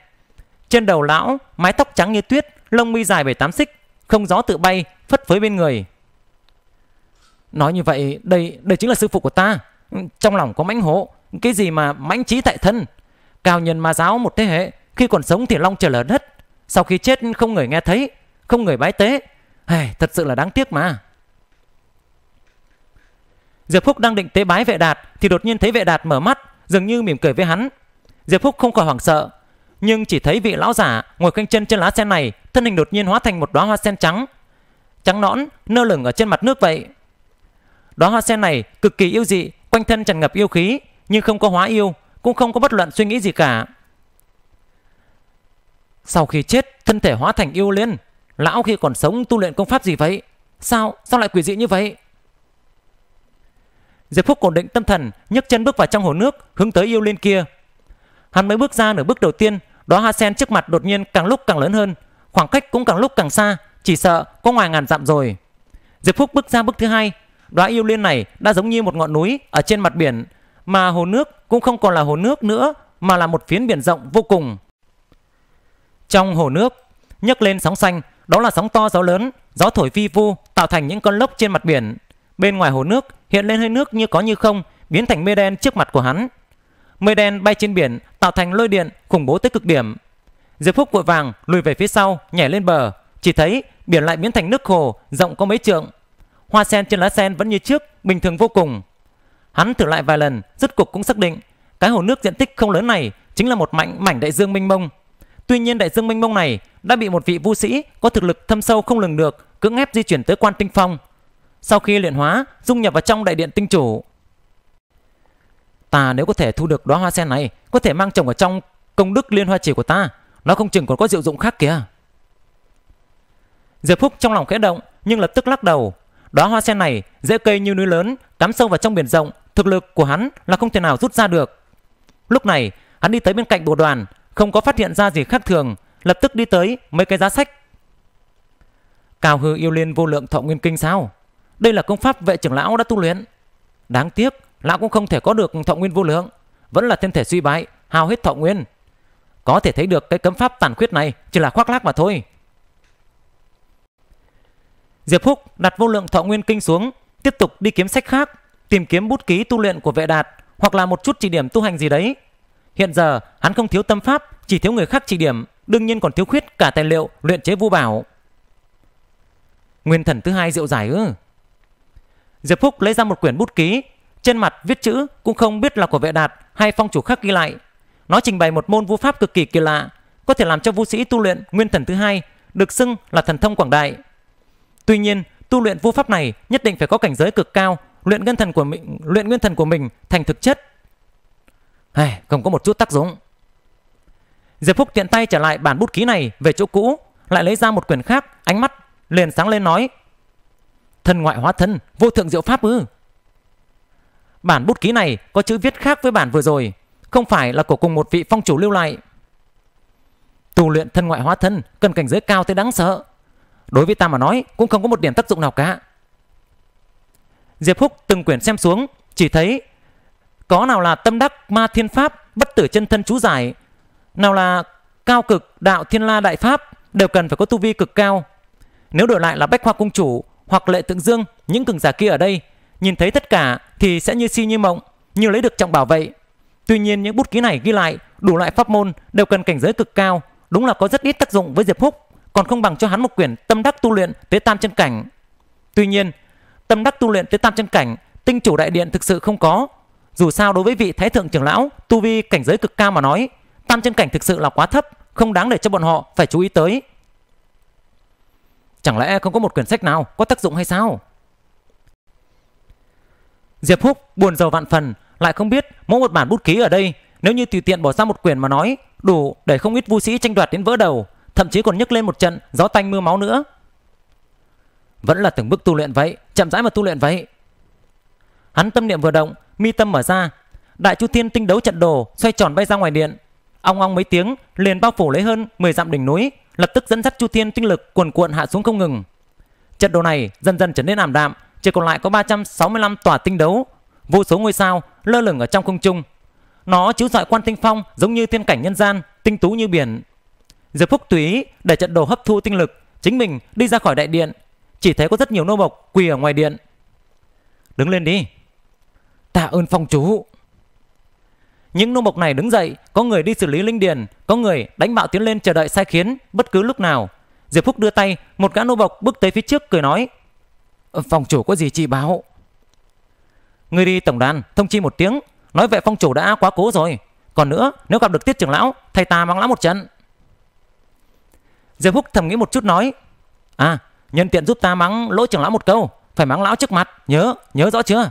Trên đầu lão, mái tóc trắng như tuyết, lông mi dài 7-8 xích, không gió tự bay, phất phới bên người. Nói như vậy, đây đây chính là sư phụ của ta. Trong lòng có mãnh hổ, cái gì mà mãnh trí tại thân. Cao nhân ma giáo một thế hệ, khi còn sống thì long trở lở đất. Sau khi chết không người nghe thấy, không người bái tế. Hey, thật sự là đáng tiếc mà. Diệp Phúc đang định tế bái vệ đạt thì đột nhiên thấy vệ đạt mở mắt, dường như mỉm cười với hắn. Diệp Phúc không khỏi hoảng sợ, nhưng chỉ thấy vị lão giả ngồi khoanh chân trên lá sen này thân hình đột nhiên hóa thành một đóa hoa sen trắng trắng nõn nơ lửng ở trên mặt nước vậy đóa hoa sen này cực kỳ yêu dị quanh thân tràn ngập yêu khí nhưng không có hóa yêu cũng không có bất luận suy nghĩ gì cả sau khi chết thân thể hóa thành yêu liên lão khi còn sống tu luyện công pháp gì vậy sao sao lại quỷ dị như vậy diệp phúc ổn định tâm thần nhấc chân bước vào trong hồ nước hướng tới yêu liên kia hắn mới bước ra nửa bước đầu tiên đó hoa sen trước mặt đột nhiên càng lúc càng lớn hơn, khoảng cách cũng càng lúc càng xa, chỉ sợ có ngoài ngàn dặm rồi. Diệp Phúc bước ra bước thứ hai, đóa yêu liên này đã giống như một ngọn núi ở trên mặt biển, mà hồ nước cũng không còn là hồ nước nữa mà là một phiến biển rộng vô cùng. Trong hồ nước, nhấc lên sóng xanh, đó là sóng to gió lớn, gió thổi vi vu tạo thành những con lốc trên mặt biển. Bên ngoài hồ nước hiện lên hơi nước như có như không, biến thành mê đen trước mặt của hắn mây đen bay trên biển tạo thành lôi điện khủng bố tới cực điểm. Diệp Phúc vội vàng lùi về phía sau, nhảy lên bờ, chỉ thấy biển lại biến thành nước hồ rộng có mấy trượng. Hoa sen trên lá sen vẫn như trước, bình thường vô cùng. Hắn thử lại vài lần, rốt cục cũng xác định cái hồ nước diện tích không lớn này chính là một mảnh mảnh đại dương mênh mông. Tuy nhiên đại dương mênh mông này đã bị một vị vu sĩ có thực lực thâm sâu không lường được cưỡng ép di chuyển tới quan tinh phong. Sau khi luyện hóa, dung nhập vào trong đại điện tinh chủ, Ta nếu có thể thu được đóa hoa sen này, có thể mang trồng ở trong công đức liên hoa chỉ của ta. Nó không chừng còn có diệu dụng khác kìa. Diệp Phúc trong lòng khẽ động, nhưng lập tức lắc đầu. Đóa hoa sen này dễ cây như núi lớn, cắm sâu vào trong biển rộng, thực lực của hắn là không thể nào rút ra được. Lúc này, hắn đi tới bên cạnh bộ đoàn, không có phát hiện ra gì khác thường, lập tức đi tới mấy cái giá sách. Cao hư yêu liên vô lượng thọ nguyên kinh sao? Đây là công pháp vệ trưởng lão đã tu luyện. Đáng tiếc, lão cũng không thể có được thọ nguyên vô lượng, vẫn là thân thể suy bại, hao hết thọ nguyên. Có thể thấy được cái cấm pháp tàn khuyết này chỉ là khoác lác mà thôi. Diệp Húc đặt vô lượng thọ nguyên kinh xuống, tiếp tục đi kiếm sách khác, tìm kiếm bút ký tu luyện của vệ đạt hoặc là một chút chỉ điểm tu hành gì đấy. Hiện giờ hắn không thiếu tâm pháp, chỉ thiếu người khác chỉ điểm, đương nhiên còn thiếu khuyết cả tài liệu luyện chế vu bảo. Nguyên thần thứ hai diệu giải ư? Diệp Phúc lấy ra một quyển bút ký, trên mặt viết chữ cũng không biết là của vệ đạt hay phong chủ khác ghi lại. Nó trình bày một môn vũ pháp cực kỳ kỳ lạ, có thể làm cho vũ sĩ tu luyện nguyên thần thứ hai được xưng là thần thông quảng đại. Tuy nhiên, tu luyện vũ pháp này nhất định phải có cảnh giới cực cao, luyện nguyên thần của mình, luyện nguyên thần của mình thành thực chất. Hay, không có một chút tác dụng. Diệp Phúc tiện tay trở lại bản bút ký này về chỗ cũ, lại lấy ra một quyển khác, ánh mắt liền sáng lên nói: thần ngoại hóa thân, vô thượng diệu pháp ư?" Bản bút ký này có chữ viết khác với bản vừa rồi, không phải là của cùng một vị phong chủ lưu lại. Tu luyện thân ngoại hóa thân cần cảnh giới cao tới đáng sợ. Đối với ta mà nói cũng không có một điểm tác dụng nào cả. Diệp Húc từng quyển xem xuống, chỉ thấy có nào là tâm đắc ma thiên pháp bất tử chân thân chú giải, nào là cao cực đạo thiên la đại pháp đều cần phải có tu vi cực cao. Nếu đổi lại là bách khoa cung chủ hoặc lệ tượng dương, những cường giả kia ở đây nhìn thấy tất cả thì sẽ như si như mộng, như lấy được trọng bảo vậy. Tuy nhiên những bút ký này ghi lại đủ loại pháp môn đều cần cảnh giới cực cao, đúng là có rất ít tác dụng với Diệp Húc, còn không bằng cho hắn một quyển tâm đắc tu luyện tới tam chân cảnh. Tuy nhiên, tâm đắc tu luyện tới tam chân cảnh, tinh chủ đại điện thực sự không có. Dù sao đối với vị thái thượng trưởng lão tu vi cảnh giới cực cao mà nói, tam chân cảnh thực sự là quá thấp, không đáng để cho bọn họ phải chú ý tới. Chẳng lẽ không có một quyển sách nào có tác dụng hay sao? Diệp Húc buồn giàu vạn phần, lại không biết mỗi một bản bút ký ở đây nếu như tùy tiện bỏ ra một quyển mà nói đủ để không ít vu sĩ tranh đoạt đến vỡ đầu, thậm chí còn nhấc lên một trận gió tanh mưa máu nữa. Vẫn là từng bước tu luyện vậy, chậm rãi mà tu luyện vậy. Hắn tâm niệm vừa động, mi tâm mở ra, đại chu thiên tinh đấu trận đồ xoay tròn bay ra ngoài điện. Ong ong mấy tiếng liền bao phủ lấy hơn 10 dặm đỉnh núi, lập tức dẫn dắt chu thiên tinh lực cuồn cuộn hạ xuống không ngừng. Trận đồ này dần dần trở nên ảm đạm, chỉ còn lại có 365 tòa tinh đấu, vô số ngôi sao lơ lửng ở trong không trung. Nó chiếu rọi quan tinh phong giống như thiên cảnh nhân gian, tinh tú như biển. Diệp Phúc Túy để trận đồ hấp thu tinh lực, chính mình đi ra khỏi đại điện, chỉ thấy có rất nhiều nô bộc quỳ ở ngoài điện. Đứng lên đi. Tạ ơn phong chú. Những nô bộc này đứng dậy, có người đi xử lý linh điền, có người đánh bạo tiến lên chờ đợi sai khiến bất cứ lúc nào. Diệp Phúc đưa tay, một gã nô bộc bước tới phía trước cười nói: Ờ, phòng chủ có gì chị báo Người đi tổng đàn thông chi một tiếng Nói vậy phong chủ đã quá cố rồi Còn nữa nếu gặp được tiết trưởng lão Thầy ta mang lão một trận Diệp Húc thầm nghĩ một chút nói À nhân tiện giúp ta mắng lỗi trưởng lão một câu Phải mắng lão trước mặt Nhớ nhớ rõ chưa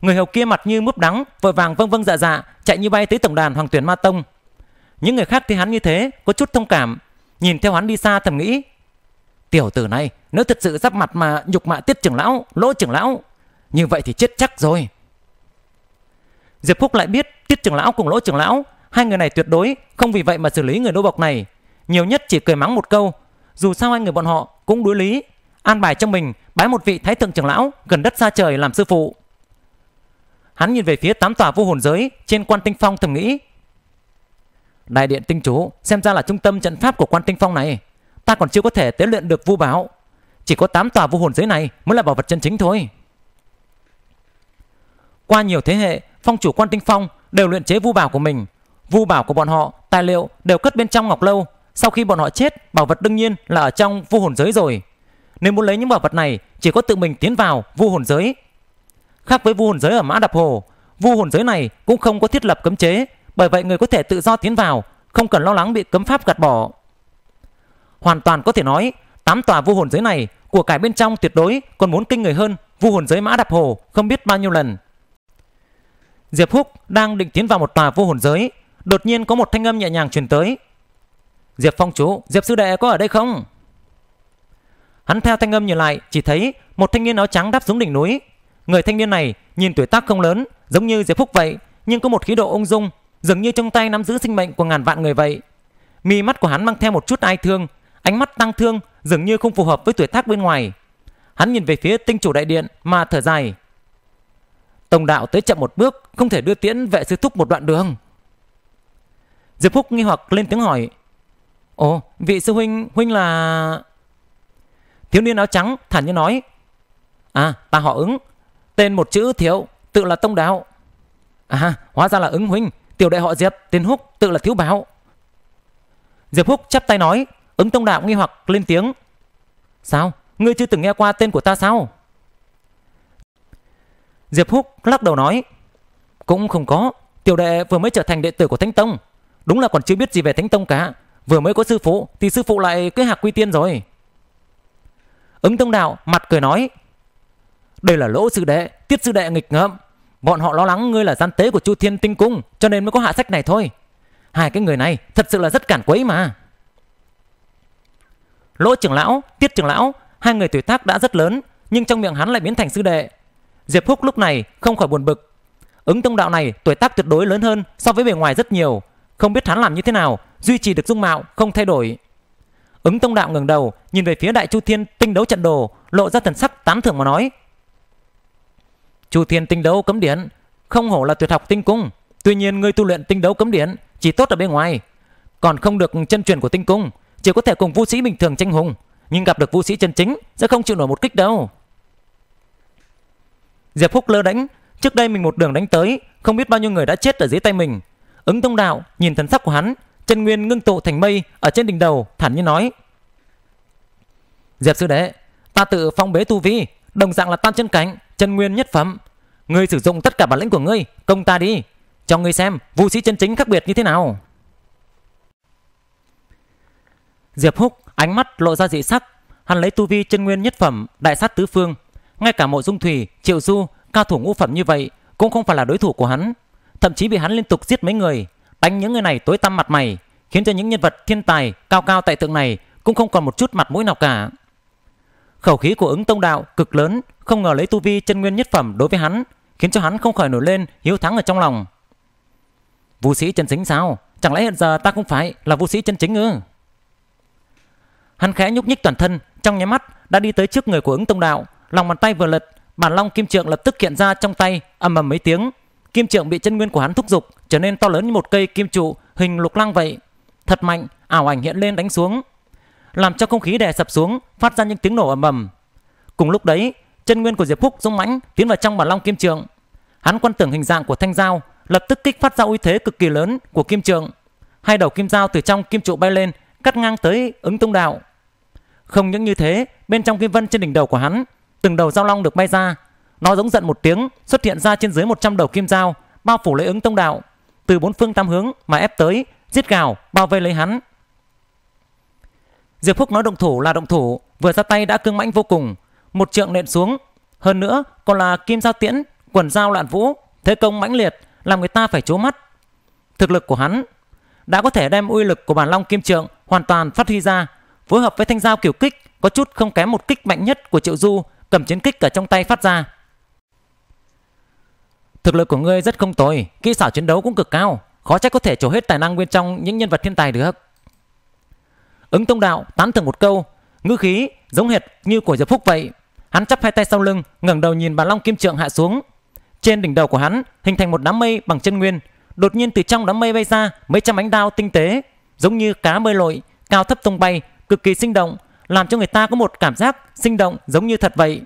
Người hầu kia mặt như mướp đắng Vội vàng vâng vâng dạ dạ Chạy như bay tới tổng đàn hoàng tuyển ma tông Những người khác thấy hắn như thế Có chút thông cảm Nhìn theo hắn đi xa thầm nghĩ Tiểu tử này nếu thật sự giáp mặt mà nhục mạ tiết trưởng lão, lỗ trưởng lão, như vậy thì chết chắc rồi. Diệp Phúc lại biết tiết trưởng lão cùng lỗ trưởng lão, hai người này tuyệt đối không vì vậy mà xử lý người đô bộc này. Nhiều nhất chỉ cười mắng một câu, dù sao hai người bọn họ cũng đối lý, an bài cho mình bái một vị thái thượng trưởng lão gần đất xa trời làm sư phụ. Hắn nhìn về phía tám tòa vô hồn giới trên quan tinh phong thầm nghĩ. Đại điện tinh chú xem ra là trung tâm trận pháp của quan tinh phong này ta còn chưa có thể tế luyện được vu báo. Chỉ có tám tòa vu hồn giới này mới là bảo vật chân chính thôi. Qua nhiều thế hệ, phong chủ quan tinh phong đều luyện chế vu bảo của mình. Vu bảo của bọn họ, tài liệu đều cất bên trong ngọc lâu. Sau khi bọn họ chết, bảo vật đương nhiên là ở trong vu hồn giới rồi. Nếu muốn lấy những bảo vật này, chỉ có tự mình tiến vào vu hồn giới. Khác với vu hồn giới ở Mã đập Hồ, vu hồn giới này cũng không có thiết lập cấm chế, bởi vậy người có thể tự do tiến vào, không cần lo lắng bị cấm pháp gạt bỏ. Hoàn toàn có thể nói, tám tòa vô hồn giới này của cải bên trong tuyệt đối còn muốn kinh người hơn vô hồn giới mã đạp hồ không biết bao nhiêu lần. Diệp Húc đang định tiến vào một tòa vô hồn giới, đột nhiên có một thanh âm nhẹ nhàng truyền tới. Diệp Phong chú, Diệp sư đệ có ở đây không? Hắn theo thanh âm nhìn lại, chỉ thấy một thanh niên áo trắng đáp xuống đỉnh núi. Người thanh niên này nhìn tuổi tác không lớn, giống như Diệp Húc vậy, nhưng có một khí độ ung dung, dường như trong tay nắm giữ sinh mệnh của ngàn vạn người vậy. Mi mắt của hắn mang theo một chút ai thương, ánh mắt tăng thương dường như không phù hợp với tuổi tác bên ngoài. Hắn nhìn về phía tinh chủ đại điện mà thở dài. Tông đạo tới chậm một bước, không thể đưa tiễn vệ sư thúc một đoạn đường. Diệp Phúc nghi hoặc lên tiếng hỏi. Ồ, vị sư huynh, huynh là... Thiếu niên áo trắng thản nhiên nói. À, ta họ ứng. Tên một chữ thiếu, tự là tông đạo. À, hóa ra là ứng huynh. Tiểu đệ họ Diệp, tên Húc, tự là thiếu báo. Diệp Húc chắp tay nói. Ứng tông đạo nghi hoặc lên tiếng. Sao? Ngươi chưa từng nghe qua tên của ta sao? Diệp Húc lắc đầu nói. Cũng không có. Tiểu đệ vừa mới trở thành đệ tử của Thánh Tông. Đúng là còn chưa biết gì về Thánh Tông cả. Vừa mới có sư phụ thì sư phụ lại kế hạc quy tiên rồi. Ứng tông đạo mặt cười nói. Đây là lỗ sư đệ, tiết sư đệ nghịch ngợm. Bọn họ lo lắng ngươi là gian tế của Chu Thiên Tinh Cung cho nên mới có hạ sách này thôi. Hai cái người này thật sự là rất cản quấy mà. Lỗ trưởng lão, Tiết trưởng lão, hai người tuổi tác đã rất lớn, nhưng trong miệng hắn lại biến thành sư đệ. Diệp Húc lúc này không khỏi buồn bực. Ứng tông đạo này tuổi tác tuyệt đối lớn hơn so với bề ngoài rất nhiều, không biết hắn làm như thế nào duy trì được dung mạo không thay đổi. Ứng tông đạo ngẩng đầu, nhìn về phía Đại Chu Thiên tinh đấu trận đồ, lộ ra thần sắc tán thưởng mà nói: "Chu Thiên tinh đấu cấm điển, không hổ là tuyệt học tinh cung, tuy nhiên ngươi tu luyện tinh đấu cấm điển chỉ tốt ở bên ngoài, còn không được chân truyền của tinh cung, chỉ có thể cùng vũ sĩ bình thường tranh hùng nhưng gặp được vũ sĩ chân chính sẽ không chịu nổi một kích đâu diệp phúc lơ đánh trước đây mình một đường đánh tới không biết bao nhiêu người đã chết ở dưới tay mình ứng thông đạo nhìn thần sắc của hắn chân nguyên ngưng tụ thành mây ở trên đỉnh đầu thản nhiên nói diệp sư đệ ta tự phong bế tu vi đồng dạng là tam chân cánh chân nguyên nhất phẩm ngươi sử dụng tất cả bản lĩnh của ngươi công ta đi cho ngươi xem vũ sĩ chân chính khác biệt như thế nào Diệp Húc ánh mắt lộ ra dị sắc, hắn lấy tu vi chân nguyên nhất phẩm, đại sát tứ phương, ngay cả Mộ Dung Thủy, Triệu Du, cao thủ ngũ phẩm như vậy cũng không phải là đối thủ của hắn, thậm chí bị hắn liên tục giết mấy người, đánh những người này tối tăm mặt mày, khiến cho những nhân vật thiên tài cao cao tại tượng này cũng không còn một chút mặt mũi nào cả. Khẩu khí của ứng tông đạo cực lớn, không ngờ lấy tu vi chân nguyên nhất phẩm đối với hắn, khiến cho hắn không khỏi nổi lên hiếu thắng ở trong lòng. Vũ sĩ chân chính sao? Chẳng lẽ hiện giờ ta không phải là vũ sĩ chân chính ư? Hắn khẽ nhúc nhích toàn thân, trong nháy mắt đã đi tới trước người của ứng tông đạo, lòng bàn tay vừa lật, bản long kim trượng lập tức hiện ra trong tay, ầm ầm mấy tiếng. Kim trượng bị chân nguyên của hắn thúc giục, trở nên to lớn như một cây kim trụ, hình lục lăng vậy. Thật mạnh, ảo ảnh hiện lên đánh xuống, làm cho không khí đè sập xuống, phát ra những tiếng nổ ầm ầm. Cùng lúc đấy, chân nguyên của Diệp Phúc dũng mãnh tiến vào trong bản long kim trượng. Hắn quan tưởng hình dạng của thanh dao, lập tức kích phát ra uy thế cực kỳ lớn của kim trượng. Hai đầu kim dao từ trong kim trụ bay lên, cắt ngang tới ứng tông đạo. Không những như thế, bên trong kim vân trên đỉnh đầu của hắn, từng đầu dao long được bay ra. Nó giống giận một tiếng, xuất hiện ra trên dưới 100 đầu kim dao, bao phủ lấy ứng tông đạo. Từ bốn phương tám hướng mà ép tới, giết gào, bao vây lấy hắn. Diệp Phúc nói động thủ là động thủ, vừa ra tay đã cương mãnh vô cùng, một trượng nện xuống, hơn nữa còn là kim dao tiễn, quần dao loạn vũ, thế công mãnh liệt, làm người ta phải chố mắt. Thực lực của hắn đã có thể đem uy lực của bản long kim trượng hoàn toàn phát huy ra, phối hợp với thanh dao kiểu kích có chút không kém một kích mạnh nhất của Triệu Du cầm chiến kích ở trong tay phát ra. Thực lực của ngươi rất không tồi, kỹ xảo chiến đấu cũng cực cao, khó trách có thể trổ hết tài năng bên trong những nhân vật thiên tài được. Ứng Tông Đạo tán thưởng một câu, ngữ khí giống hệt như của Diệp Phúc vậy. Hắn chắp hai tay sau lưng, ngẩng đầu nhìn bà Long Kim Trượng hạ xuống. Trên đỉnh đầu của hắn hình thành một đám mây bằng chân nguyên, đột nhiên từ trong đám mây bay ra mấy trăm ánh đao tinh tế, giống như cá bơi lội, cao thấp tung bay cực kỳ sinh động, làm cho người ta có một cảm giác sinh động giống như thật vậy.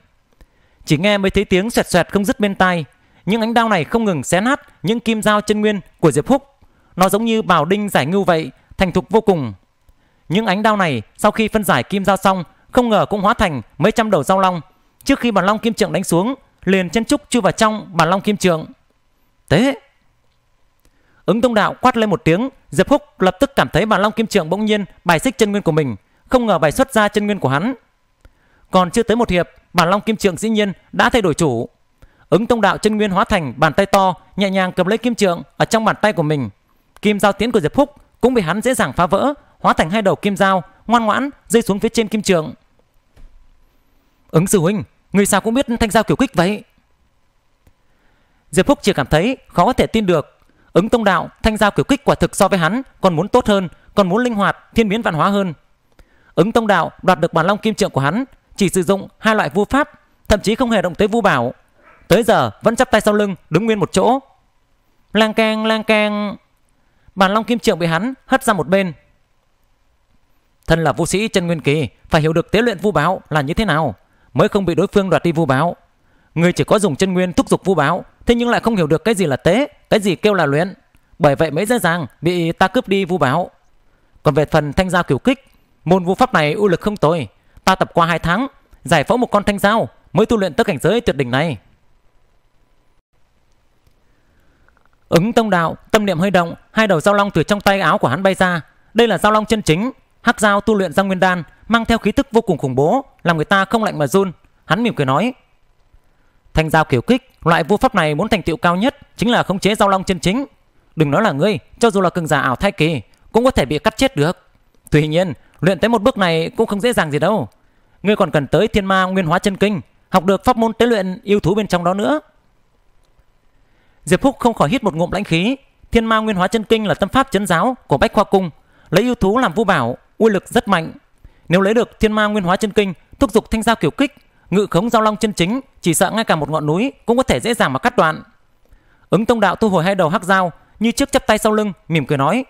Chỉ nghe mới thấy tiếng xoẹt xoẹt không dứt bên tai, những ánh đao này không ngừng xé nát những kim dao chân nguyên của Diệp Húc. Nó giống như bảo đinh giải ngưu vậy, thành thục vô cùng. Những ánh đao này sau khi phân giải kim dao xong, không ngờ cũng hóa thành mấy trăm đầu dao long. Trước khi bản long kim trượng đánh xuống, liền chân trúc chui vào trong bản long kim trượng. Tế! Ứng Tông Đạo quát lên một tiếng, Diệp Húc lập tức cảm thấy bản long kim trượng bỗng nhiên bài xích chân nguyên của mình không ngờ bài xuất ra chân nguyên của hắn. Còn chưa tới một hiệp, bản long kim trượng dĩ nhiên đã thay đổi chủ. Ứng tông đạo chân nguyên hóa thành bàn tay to, nhẹ nhàng cầm lấy kim trượng ở trong bàn tay của mình. Kim dao tiến của Diệp Phúc cũng bị hắn dễ dàng phá vỡ, hóa thành hai đầu kim dao, ngoan ngoãn rơi xuống phía trên kim trượng. Ứng sư huynh, người sao cũng biết thanh dao kiểu kích vậy? Diệp Phúc chỉ cảm thấy khó có thể tin được. Ứng tông đạo, thanh dao kiểu kích quả thực so với hắn còn muốn tốt hơn, còn muốn linh hoạt, thiên biến văn hóa hơn. Ứng Tông Đạo đoạt được bản long kim trượng của hắn, chỉ sử dụng hai loại vu pháp, thậm chí không hề động tới vu bảo. Tới giờ vẫn chắp tay sau lưng, đứng nguyên một chỗ. Lang cang, lang cang, Bản long kim trượng bị hắn hất ra một bên. Thân là vũ sĩ chân nguyên kỳ, phải hiểu được tế luyện vu báo là như thế nào, mới không bị đối phương đoạt đi vu báo. Người chỉ có dùng chân nguyên thúc giục vu báo, thế nhưng lại không hiểu được cái gì là tế, cái gì kêu là luyện. Bởi vậy mới dễ dàng bị ta cướp đi vu báo. Còn về phần thanh giao kiểu kích Môn vũ pháp này uy lực không tồi, ta tập qua 2 tháng, giải phẫu một con thanh dao mới tu luyện tới cảnh giới tuyệt đỉnh này. Ứng tông đạo, tâm niệm hơi động, hai đầu dao long từ trong tay áo của hắn bay ra. Đây là dao long chân chính, hắc dao tu luyện ra nguyên đan, mang theo khí tức vô cùng khủng bố, làm người ta không lạnh mà run. Hắn mỉm cười nói: "Thanh dao kiểu kích, loại vô pháp này muốn thành tựu cao nhất chính là khống chế dao long chân chính. Đừng nói là ngươi, cho dù là cường giả ảo thai kỳ, cũng có thể bị cắt chết được. Tuy nhiên, Luyện tới một bước này cũng không dễ dàng gì đâu. Ngươi còn cần tới thiên ma nguyên hóa chân kinh, học được pháp môn tế luyện yêu thú bên trong đó nữa. Diệp Phúc không khỏi hít một ngụm lãnh khí. Thiên ma nguyên hóa chân kinh là tâm pháp chấn giáo của Bách Khoa Cung, lấy yêu thú làm vũ bảo, uy lực rất mạnh. Nếu lấy được thiên ma nguyên hóa chân kinh, thúc giục thanh giao kiểu kích, ngự khống giao long chân chính, chỉ sợ ngay cả một ngọn núi cũng có thể dễ dàng mà cắt đoạn. Ứng Tông Đạo thu hồi hai đầu hắc dao, như trước chắp tay sau lưng, mỉm cười nói: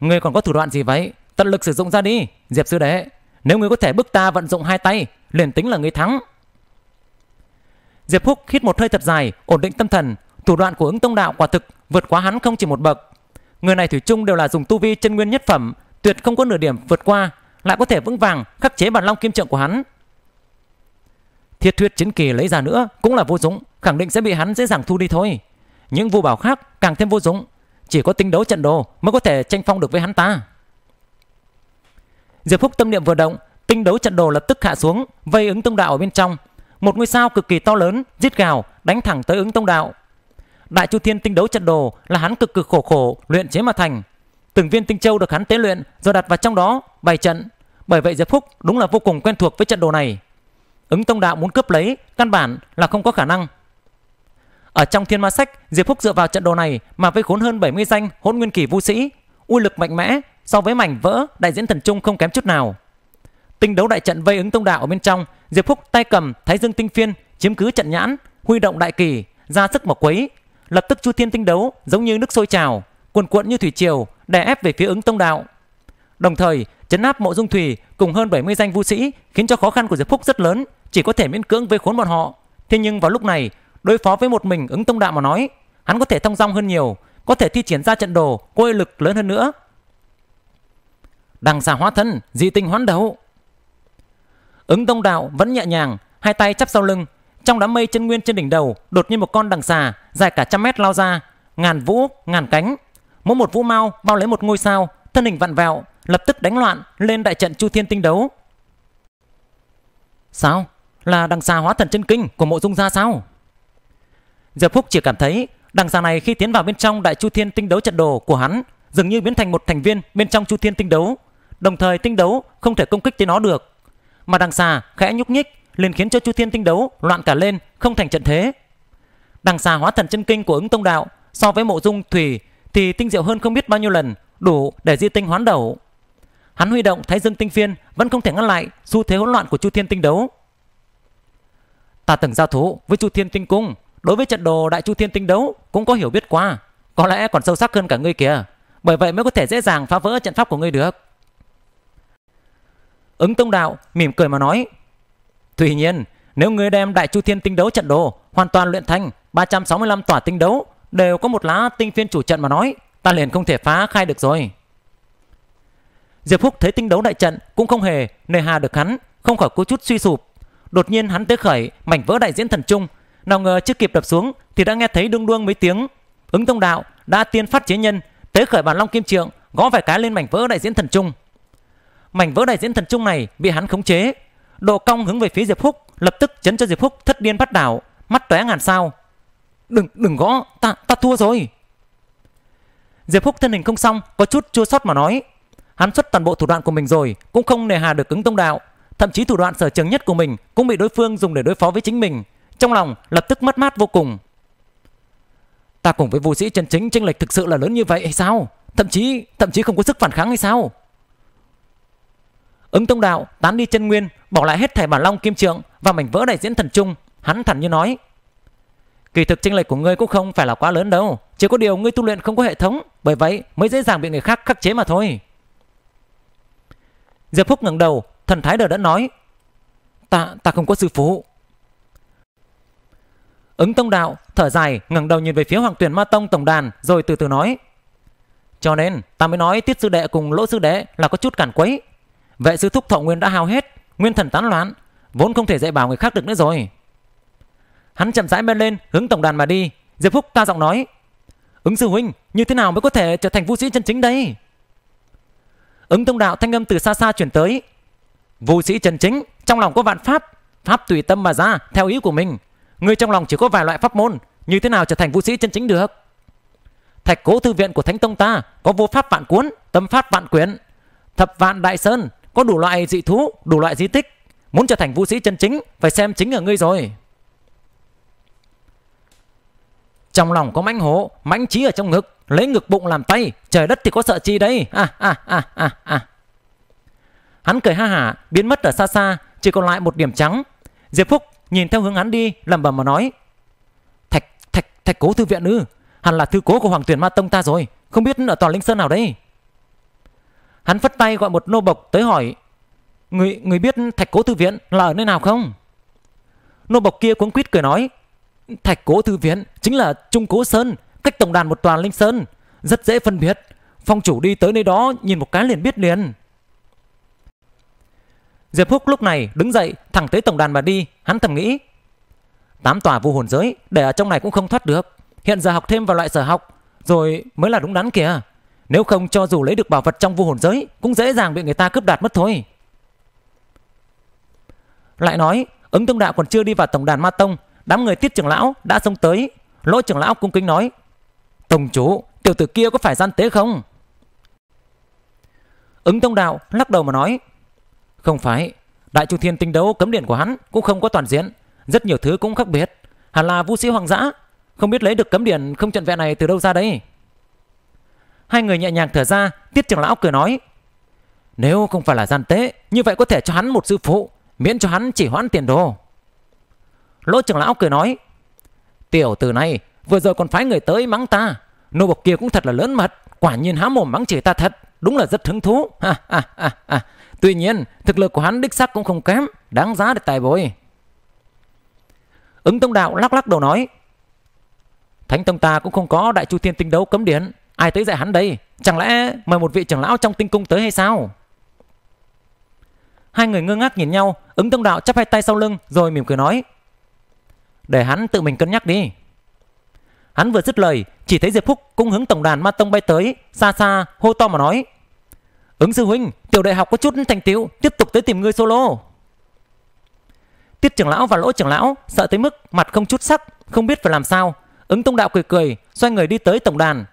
"Ngươi còn có thủ đoạn gì vậy? Tận lực sử dụng ra đi, Diệp Sư Đệ. Nếu người có thể bức ta vận dụng hai tay, liền tính là người thắng. Diệp Húc hít một hơi thật dài, ổn định tâm thần. Thủ đoạn của ứng tông đạo quả thực vượt quá hắn không chỉ một bậc. Người này thủy chung đều là dùng tu vi chân nguyên nhất phẩm, tuyệt không có nửa điểm vượt qua, lại có thể vững vàng khắc chế bản long kim trượng của hắn. Thiết thuyết chiến kỳ lấy ra nữa cũng là vô dụng, khẳng định sẽ bị hắn dễ dàng thu đi thôi. Những vô bảo khác càng thêm vô dụng, chỉ có tinh đấu trận đồ mới có thể tranh phong được với hắn ta. Diệp Phúc tâm niệm vừa động, tinh đấu trận đồ lập tức hạ xuống, vây ứng tông đạo ở bên trong. Một ngôi sao cực kỳ to lớn, giết gào, đánh thẳng tới ứng tông đạo. Đại Chu Thiên tinh đấu trận đồ là hắn cực cực khổ khổ luyện chế mà thành. Từng viên tinh châu được hắn tế luyện rồi đặt vào trong đó bày trận. Bởi vậy Diệp Phúc đúng là vô cùng quen thuộc với trận đồ này. Ứng tông đạo muốn cướp lấy căn bản là không có khả năng. Ở trong thiên ma sách, Diệp Phúc dựa vào trận đồ này mà vây khốn hơn 70 danh hỗn nguyên kỳ vũ sĩ uy lực mạnh mẽ so với mảnh vỡ đại diễn thần trung không kém chút nào. Tinh đấu đại trận vây ứng tông đạo ở bên trong, Diệp Phúc tay cầm Thái Dương tinh phiên chiếm cứ trận nhãn, huy động đại kỳ, ra sức mà quấy, lập tức chu thiên tinh đấu giống như nước sôi trào, cuồn cuộn như thủy triều, đè ép về phía ứng tông đạo. Đồng thời, chấn áp mộ dung thủy cùng hơn 70 danh vũ sĩ khiến cho khó khăn của Diệp Phúc rất lớn, chỉ có thể miễn cưỡng vây khốn bọn họ. Thế nhưng vào lúc này, đối phó với một mình ứng tông đạo mà nói, hắn có thể thông dong hơn nhiều, có thể thi triển ra trận đồ có lực lớn hơn nữa. Đằng xà hóa thân, dị tinh hoán đấu. Ứng Đông Đạo vẫn nhẹ nhàng, hai tay chắp sau lưng, trong đám mây chân nguyên trên đỉnh đầu, đột nhiên một con đằng xà dài cả trăm mét lao ra, ngàn vũ, ngàn cánh, mỗi một vũ mau bao lấy một ngôi sao, thân hình vặn vẹo, lập tức đánh loạn lên đại trận Chu Thiên Tinh đấu. Sao? Là đằng xà hóa thần chân kinh của mộ dung gia sao? giờ Phúc chỉ cảm thấy Đằng xà này khi tiến vào bên trong đại chu thiên tinh đấu trận đồ của hắn dường như biến thành một thành viên bên trong chu thiên tinh đấu. Đồng thời tinh đấu không thể công kích tới nó được. Mà đằng xà khẽ nhúc nhích liền khiến cho chu thiên tinh đấu loạn cả lên không thành trận thế. Đằng xà hóa thần chân kinh của ứng tông đạo so với mộ dung thủy thì tinh diệu hơn không biết bao nhiêu lần đủ để di tinh hoán đầu hắn huy động thái dương tinh phiên vẫn không thể ngăn lại xu thế hỗn loạn của chu thiên tinh đấu ta từng giao thủ với chu thiên tinh cung đối với trận đồ Đại Chu Thiên tinh đấu cũng có hiểu biết qua, có lẽ còn sâu sắc hơn cả ngươi kìa, bởi vậy mới có thể dễ dàng phá vỡ trận pháp của ngươi được. Ứng Tông Đạo mỉm cười mà nói, tuy nhiên nếu ngươi đem Đại Chu Thiên tinh đấu trận đồ hoàn toàn luyện thành 365 tỏa tinh đấu đều có một lá tinh phiên chủ trận mà nói, ta liền không thể phá khai được rồi. Diệp Phúc thấy tinh đấu đại trận cũng không hề nề hà được hắn, không khỏi có chút suy sụp. Đột nhiên hắn tới khởi mảnh vỡ đại diễn thần trung nào ngờ chưa kịp đập xuống thì đã nghe thấy đung đuông mấy tiếng ứng thông đạo đã tiên phát chế nhân tế khởi bản long kim trượng gõ vài cái lên mảnh vỡ đại diễn thần trung mảnh vỡ đại diễn thần trung này bị hắn khống chế độ cong hướng về phía diệp phúc lập tức chấn cho diệp phúc thất điên bắt đảo mắt tóe ngàn sao đừng đừng gõ ta ta thua rồi diệp phúc thân hình không xong có chút chua sót mà nói hắn xuất toàn bộ thủ đoạn của mình rồi cũng không nề hà được ứng tông đạo thậm chí thủ đoạn sở trường nhất của mình cũng bị đối phương dùng để đối phó với chính mình trong lòng lập tức mất mát vô cùng. Ta cùng với vô sĩ chân chính chênh lệch thực sự là lớn như vậy hay sao? Thậm chí, thậm chí không có sức phản kháng hay sao? Ứng Tông Đạo tán đi chân nguyên, bỏ lại hết thẻ bản long kim trượng và mảnh vỡ đại diễn thần trung, hắn thẳng như nói: "Kỳ thực chênh lệch của ngươi cũng không phải là quá lớn đâu, chỉ có điều ngươi tu luyện không có hệ thống, bởi vậy mới dễ dàng bị người khác khắc chế mà thôi." Diệp Phúc ngẩng đầu, thần thái đờ đã nói: "Ta ta không có sư phụ." Ứng tông đạo thở dài ngẩng đầu nhìn về phía Hoàng Tuyển Ma Tông tổng đàn rồi từ từ nói. Cho nên ta mới nói tiết sư đệ cùng lỗ sư đệ là có chút cản quấy. Vệ sư thúc thọ nguyên đã hao hết, nguyên thần tán loạn, vốn không thể dạy bảo người khác được nữa rồi. Hắn chậm rãi bên lên hướng tổng đàn mà đi. Diệp Phúc ta giọng nói. Ứng sư huynh như thế nào mới có thể trở thành vũ sĩ chân chính đây? Ứng tông đạo thanh âm từ xa xa chuyển tới. Vũ sĩ chân chính trong lòng có vạn pháp, pháp tùy tâm mà ra theo ý của mình Ngươi trong lòng chỉ có vài loại pháp môn, như thế nào trở thành vũ sĩ chân chính được? Thạch cố thư viện của Thánh Tông ta có vô pháp vạn cuốn, tâm pháp vạn quyển, thập vạn đại sơn, có đủ loại dị thú, đủ loại di tích. Muốn trở thành vũ sĩ chân chính, phải xem chính ở ngươi rồi. Trong lòng có mãnh hổ, mãnh trí ở trong ngực, lấy ngực bụng làm tay, trời đất thì có sợ chi đây. À, à, à, à, à. Hắn cười ha hả, biến mất ở xa xa, chỉ còn lại một điểm trắng. Diệp Phúc nhìn theo hướng hắn đi, lẩm bẩm mà nói. Thạch, thạch, thạch cố thư viện ư? Hẳn là thư cố của Hoàng Tuyển Ma Tông ta rồi, không biết ở tòa Linh Sơn nào đấy. Hắn phất tay gọi một nô bộc tới hỏi, người người biết thạch cố thư viện là ở nơi nào không? Nô bộc kia cuống quýt cười nói, thạch cố thư viện chính là Trung Cố Sơn, cách tổng đàn một tòa Linh Sơn, rất dễ phân biệt. Phong chủ đi tới nơi đó nhìn một cái liền biết liền. Diệp Húc lúc này đứng dậy thẳng tới tổng đàn mà đi, hắn thầm nghĩ. Tám tòa vô hồn giới để ở trong này cũng không thoát được. Hiện giờ học thêm vào loại sở học rồi mới là đúng đắn kìa. Nếu không cho dù lấy được bảo vật trong vô hồn giới cũng dễ dàng bị người ta cướp đoạt mất thôi. Lại nói, ứng tông đạo còn chưa đi vào tổng đàn ma tông, đám người tiết trưởng lão đã xông tới. Lỗ trưởng lão cung kính nói, Tổng chủ, tiểu tử kia có phải gian tế không? Ứng tông đạo lắc đầu mà nói, không phải, đại chu thiên tinh đấu cấm điện của hắn cũng không có toàn diện, rất nhiều thứ cũng khác biệt. Hẳn là vũ sĩ hoàng dã, không biết lấy được cấm điện không trận vẹn này từ đâu ra đấy. Hai người nhẹ nhàng thở ra, tiết trưởng lão cười nói. Nếu không phải là gian tế, như vậy có thể cho hắn một sư phụ, miễn cho hắn chỉ hoãn tiền đồ. Lỗ trưởng lão cười nói. Tiểu từ này, vừa rồi còn phái người tới mắng ta. Nô bộc kia cũng thật là lớn mật, quả nhiên há mồm mắng chỉ ta thật, đúng là rất hứng thú. Ha, ha, ha, ha. Tuy nhiên, thực lực của hắn đích xác cũng không kém, đáng giá để tài bồi Ứng Tông Đạo lắc lắc đầu nói, Thánh Tông ta cũng không có đại chu thiên tinh đấu cấm điển, ai tới dạy hắn đây? Chẳng lẽ mời một vị trưởng lão trong tinh cung tới hay sao? Hai người ngơ ngác nhìn nhau, ứng tông đạo chắp hai tay sau lưng rồi mỉm cười nói. Để hắn tự mình cân nhắc đi. Hắn vừa dứt lời, chỉ thấy Diệp Phúc cung hướng tổng đàn ma tông bay tới, xa xa hô to mà nói. Ứng sư huynh, tiểu đại học có chút thành tiệu, tiếp tục tới tìm ngươi solo. Tiết trưởng lão và lỗ trưởng lão sợ tới mức mặt không chút sắc, không biết phải làm sao. Ứng tông đạo cười cười, xoay người đi tới tổng đàn.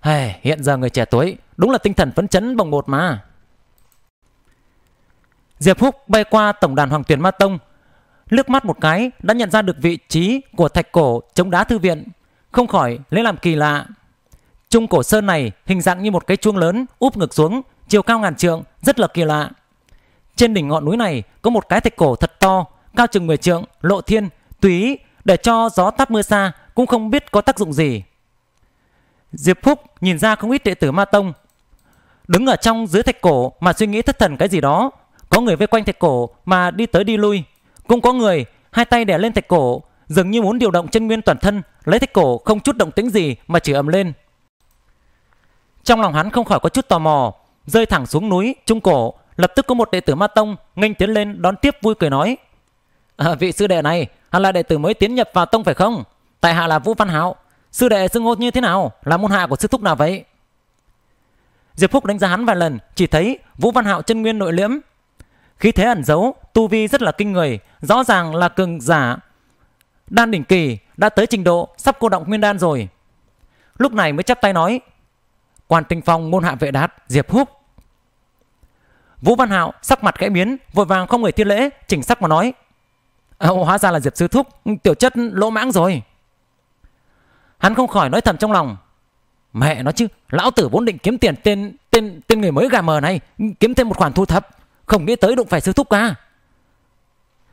Hey, hiện giờ người trẻ tuổi đúng là tinh thần phấn chấn bồng bột mà. Diệp Húc bay qua tổng đàn Hoàng Tuyển Ma Tông, lướt mắt một cái đã nhận ra được vị trí của thạch cổ chống đá thư viện, không khỏi lấy làm kỳ lạ. Trung cổ sơn này hình dạng như một cái chuông lớn úp ngược xuống, chiều cao ngàn trượng, rất là kỳ lạ. Trên đỉnh ngọn núi này có một cái thạch cổ thật to, cao chừng 10 trượng, lộ thiên, túy để cho gió tát mưa xa cũng không biết có tác dụng gì. Diệp Phúc nhìn ra không ít đệ tử Ma Tông. Đứng ở trong dưới thạch cổ mà suy nghĩ thất thần cái gì đó. Có người vây quanh thạch cổ mà đi tới đi lui. Cũng có người hai tay đè lên thạch cổ dường như muốn điều động chân nguyên toàn thân lấy thạch cổ không chút động tĩnh gì mà chỉ ầm lên. Trong lòng hắn không khỏi có chút tò mò, rơi thẳng xuống núi Trung Cổ, lập tức có một đệ tử Ma Tông nghênh tiến lên đón tiếp vui cười nói: à, "Vị sư đệ này, hắn là đệ tử mới tiến nhập vào tông phải không? Tại hạ là Vũ Văn Hạo, sư đệ xưng hô như thế nào? Là môn hạ của sư thúc nào vậy?" Diệp Phúc đánh giá hắn vài lần, chỉ thấy Vũ Văn Hạo chân nguyên nội liễm, khí thế ẩn giấu, tu vi rất là kinh người, rõ ràng là cường giả đan đỉnh kỳ đã tới trình độ sắp cô động nguyên đan rồi. Lúc này mới chắp tay nói, Quan Tinh Phong, môn hạ vệ đát, Diệp Húc. Vũ Văn Hạo sắc mặt khẽ biến, vội vàng không người thi lễ, chỉnh sắc mà nói. Ờ, hóa ra là Diệp Sư Thúc, tiểu chất lỗ mãng rồi. Hắn không khỏi nói thầm trong lòng. Mẹ nói chứ, lão tử vốn định kiếm tiền tên tên tên người mới gà mờ này, kiếm thêm một khoản thu thập, không nghĩ tới đụng phải Sư Thúc cả.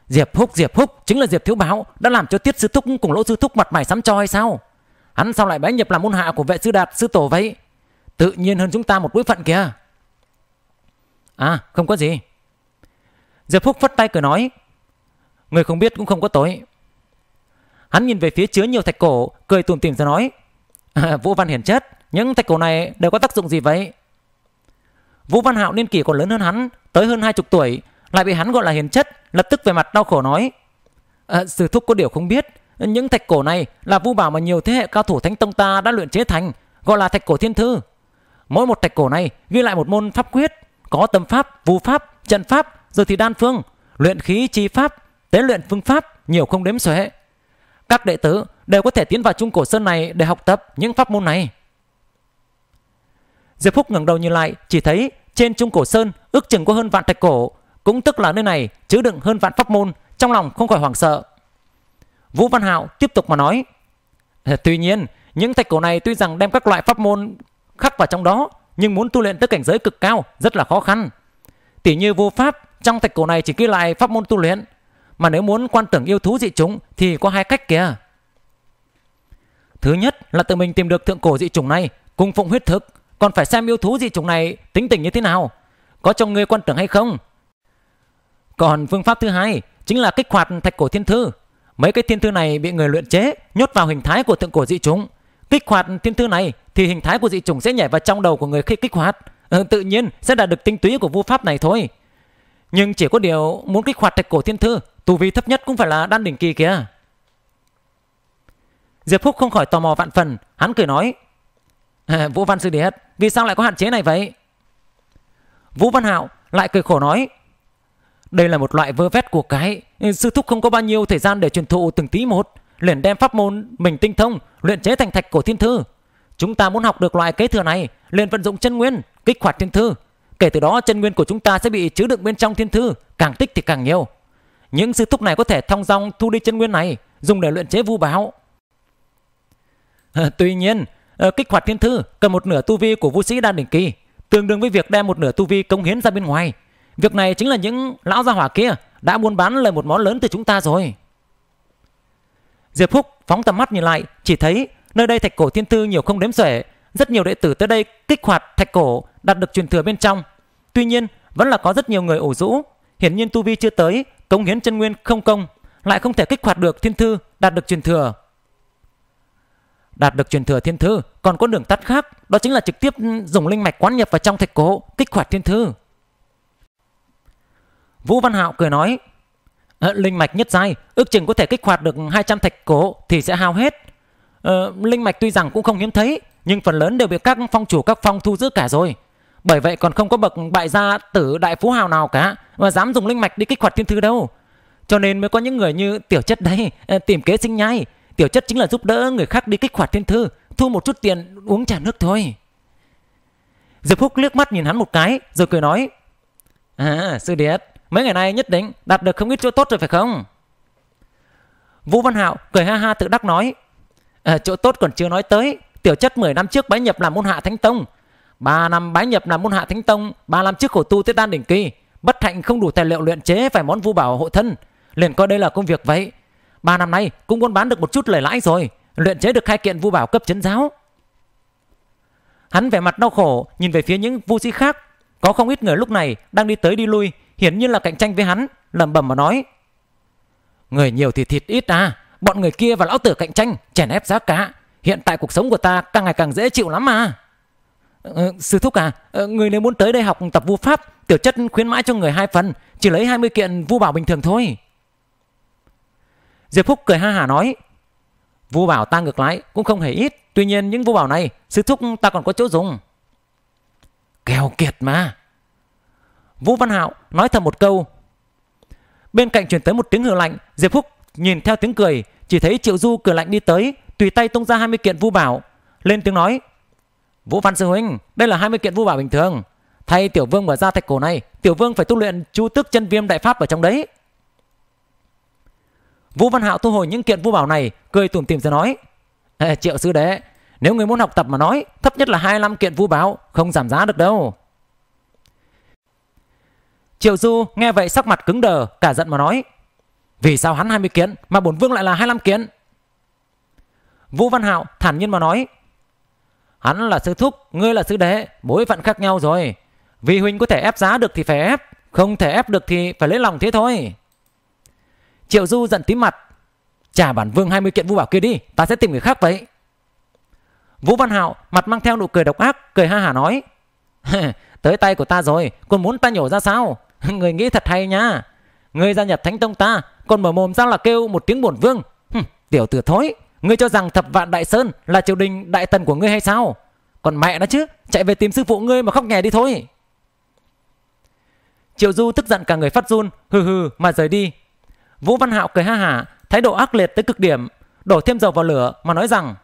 Diệp Húc, Diệp Húc chính là Diệp Thiếu Báo đã làm cho Tiết Sư Thúc cùng Lỗ Sư Thúc mặt mày sắm cho hay sao? Hắn sao lại bái nhập làm môn hạ của vệ sư Đạt sư tổ vậy? Tự nhiên hơn chúng ta một bối phận kìa À không có gì giờ Phúc phất tay cười nói Người không biết cũng không có tối Hắn nhìn về phía chứa nhiều thạch cổ Cười tủm tìm ra nói à, Vũ Văn hiển chất Những thạch cổ này đều có tác dụng gì vậy Vũ Văn Hạo niên kỷ còn lớn hơn hắn Tới hơn hai chục tuổi Lại bị hắn gọi là hiền chất Lập tức về mặt đau khổ nói à, Sư thúc có điều không biết Những thạch cổ này là vu bảo mà nhiều thế hệ cao thủ thánh tông ta đã luyện chế thành Gọi là thạch cổ thiên thư Mỗi một tạch cổ này ghi lại một môn pháp quyết, có tâm pháp, vu pháp, trận pháp, rồi thì đan phương, luyện khí chi pháp, tế luyện phương pháp, nhiều không đếm xuể. Các đệ tử đều có thể tiến vào trung cổ sơn này để học tập những pháp môn này. Diệp Phúc ngẩng đầu nhìn lại, chỉ thấy trên trung cổ sơn ước chừng có hơn vạn thạch cổ, cũng tức là nơi này chứa đựng hơn vạn pháp môn, trong lòng không khỏi hoảng sợ. Vũ Văn Hạo tiếp tục mà nói, tuy nhiên những thạch cổ này tuy rằng đem các loại pháp môn khắc vào trong đó, nhưng muốn tu luyện tới cảnh giới cực cao rất là khó khăn. Tỉ như vô pháp, trong thạch cổ này chỉ ghi lại pháp môn tu luyện, mà nếu muốn quan tưởng yêu thú dị chúng thì có hai cách kìa. Thứ nhất là tự mình tìm được thượng cổ dị chủng này, cùng phụng huyết thực, còn phải xem yêu thú dị chủng này tính tình như thế nào, có trong người quan tưởng hay không. Còn phương pháp thứ hai chính là kích hoạt thạch cổ thiên thư. Mấy cái thiên thư này bị người luyện chế nhốt vào hình thái của thượng cổ dị chúng. Kích hoạt thiên thư này thì hình thái của dị chủng sẽ nhảy vào trong đầu của người khi kích hoạt. Ừ, tự nhiên sẽ đạt được tinh túy của vu pháp này thôi. Nhưng chỉ có điều muốn kích hoạt thạch cổ thiên thư, tù vi thấp nhất cũng phải là đan đỉnh kỳ kìa. Diệp Phúc không khỏi tò mò vạn phần, hắn cười nói. Vũ Văn Sư Điệt, vì sao lại có hạn chế này vậy? Vũ Văn Hạo lại cười khổ nói. Đây là một loại vơ vét của cái, ừ, sư thúc không có bao nhiêu thời gian để truyền thụ từng tí một, liền đem pháp môn mình tinh thông, luyện chế thành thạch cổ thiên thư. Chúng ta muốn học được loại kế thừa này, liền vận dụng chân nguyên, kích hoạt thiên thư. Kể từ đó chân nguyên của chúng ta sẽ bị chứa đựng bên trong thiên thư, càng tích thì càng nhiều. Những sư thúc này có thể thong dong thu đi chân nguyên này, dùng để luyện chế vu báo. tuy nhiên, ờ, kích hoạt thiên thư cần một nửa tu vi của vũ sĩ đan đỉnh kỳ, tương đương với việc đem một nửa tu vi công hiến ra bên ngoài. Việc này chính là những lão gia hỏa kia đã buôn bán lời một món lớn từ chúng ta rồi. Diệp Phúc phóng tầm mắt nhìn lại, chỉ thấy Nơi đây thạch cổ thiên thư nhiều không đếm xuể, rất nhiều đệ tử tới đây kích hoạt thạch cổ, đạt được truyền thừa bên trong. Tuy nhiên, vẫn là có rất nhiều người ủ rũ, hiển nhiên tu vi chưa tới, cống hiến chân nguyên không công, lại không thể kích hoạt được thiên thư, đạt được truyền thừa. Đạt được truyền thừa thiên thư, còn có đường tắt khác, đó chính là trực tiếp dùng linh mạch quán nhập vào trong thạch cổ, kích hoạt thiên thư. Vũ Văn Hạo cười nói, ờ, linh mạch nhất giai, ước chừng có thể kích hoạt được 200 thạch cổ thì sẽ hao hết. Ờ, linh mạch tuy rằng cũng không hiếm thấy nhưng phần lớn đều bị các phong chủ các phong thu giữ cả rồi bởi vậy còn không có bậc bại gia tử đại phú hào nào cả mà dám dùng linh mạch đi kích hoạt thiên thư đâu cho nên mới có những người như tiểu chất đây ờ, tìm kế sinh nhai tiểu chất chính là giúp đỡ người khác đi kích hoạt thiên thư thu một chút tiền uống trà nước thôi diệp phúc liếc mắt nhìn hắn một cái rồi cười nói à sư điệt mấy ngày nay nhất định đạt được không ít chỗ tốt rồi phải không vũ văn hạo cười ha ha tự đắc nói À, chỗ tốt còn chưa nói tới, tiểu chất 10 năm trước bái nhập làm môn hạ Thánh Tông, 3 năm bái nhập làm môn hạ Thánh Tông, 3 năm trước khổ tu tới đan đỉnh kỳ, bất hạnh không đủ tài liệu luyện chế vài món vu bảo hộ thân, liền coi đây là công việc vậy. 3 năm nay cũng muốn bán được một chút lời lãi rồi, luyện chế được hai kiện vu bảo cấp chấn giáo. Hắn vẻ mặt đau khổ nhìn về phía những vu sĩ khác, có không ít người lúc này đang đi tới đi lui, hiển nhiên là cạnh tranh với hắn, lẩm bẩm mà nói: "Người nhiều thì thịt ít à, bọn người kia và lão tử cạnh tranh, chèn ép giá cả. Hiện tại cuộc sống của ta càng ngày càng dễ chịu lắm mà. Ờ, sư thúc à, ờ, người nếu muốn tới đây học tập vu pháp, tiểu chất khuyến mãi cho người hai phần, chỉ lấy 20 kiện vu bảo bình thường thôi. Diệp Phúc cười ha hả nói, vu bảo ta ngược lại cũng không hề ít, tuy nhiên những vu bảo này sư thúc ta còn có chỗ dùng. Kèo kiệt mà. Vũ Văn Hạo nói thầm một câu. Bên cạnh truyền tới một tiếng hừ lạnh, Diệp Phúc Nhìn theo tiếng cười, chỉ thấy Triệu Du cười lạnh đi tới, tùy tay tung ra 20 kiện vu bảo, lên tiếng nói: "Vũ Văn sư huynh, đây là 20 kiện vu bảo bình thường, thay tiểu vương mở ra thạch cổ này, tiểu vương phải tu luyện chú tức chân viêm đại pháp ở trong đấy." Vũ Văn Hạo thu hồi những kiện vu bảo này, cười tủm tỉm rồi nói: Ê, "Triệu sư đệ, nếu người muốn học tập mà nói, thấp nhất là 25 kiện vu bảo, không giảm giá được đâu." Triệu Du nghe vậy sắc mặt cứng đờ, cả giận mà nói: vì sao hắn 20 kiến mà bổn vương lại là 25 kiến? Vũ Văn Hạo thản nhiên mà nói. Hắn là sư thúc, ngươi là sư đệ, bối phận khác nhau rồi. Vì huynh có thể ép giá được thì phải ép, không thể ép được thì phải lấy lòng thế thôi. Triệu Du giận tím mặt. Trả bản vương 20 kiện vũ bảo kia đi, ta sẽ tìm người khác vậy. Vũ Văn Hạo mặt mang theo nụ cười độc ác, cười ha hả nói. Tới tay của ta rồi, còn muốn ta nhổ ra sao? người nghĩ thật hay nhá. Người gia nhập Thánh Tông ta, còn mở mồm ra là kêu một tiếng bổn vương. Hừm, tiểu tử thối, ngươi cho rằng thập vạn đại sơn là triều đình đại tần của ngươi hay sao? Còn mẹ nó chứ, chạy về tìm sư phụ ngươi mà khóc nhè đi thôi. Triệu Du tức giận cả người phát run, hừ hừ mà rời đi. Vũ Văn Hạo cười ha hả, thái độ ác liệt tới cực điểm, đổ thêm dầu vào lửa mà nói rằng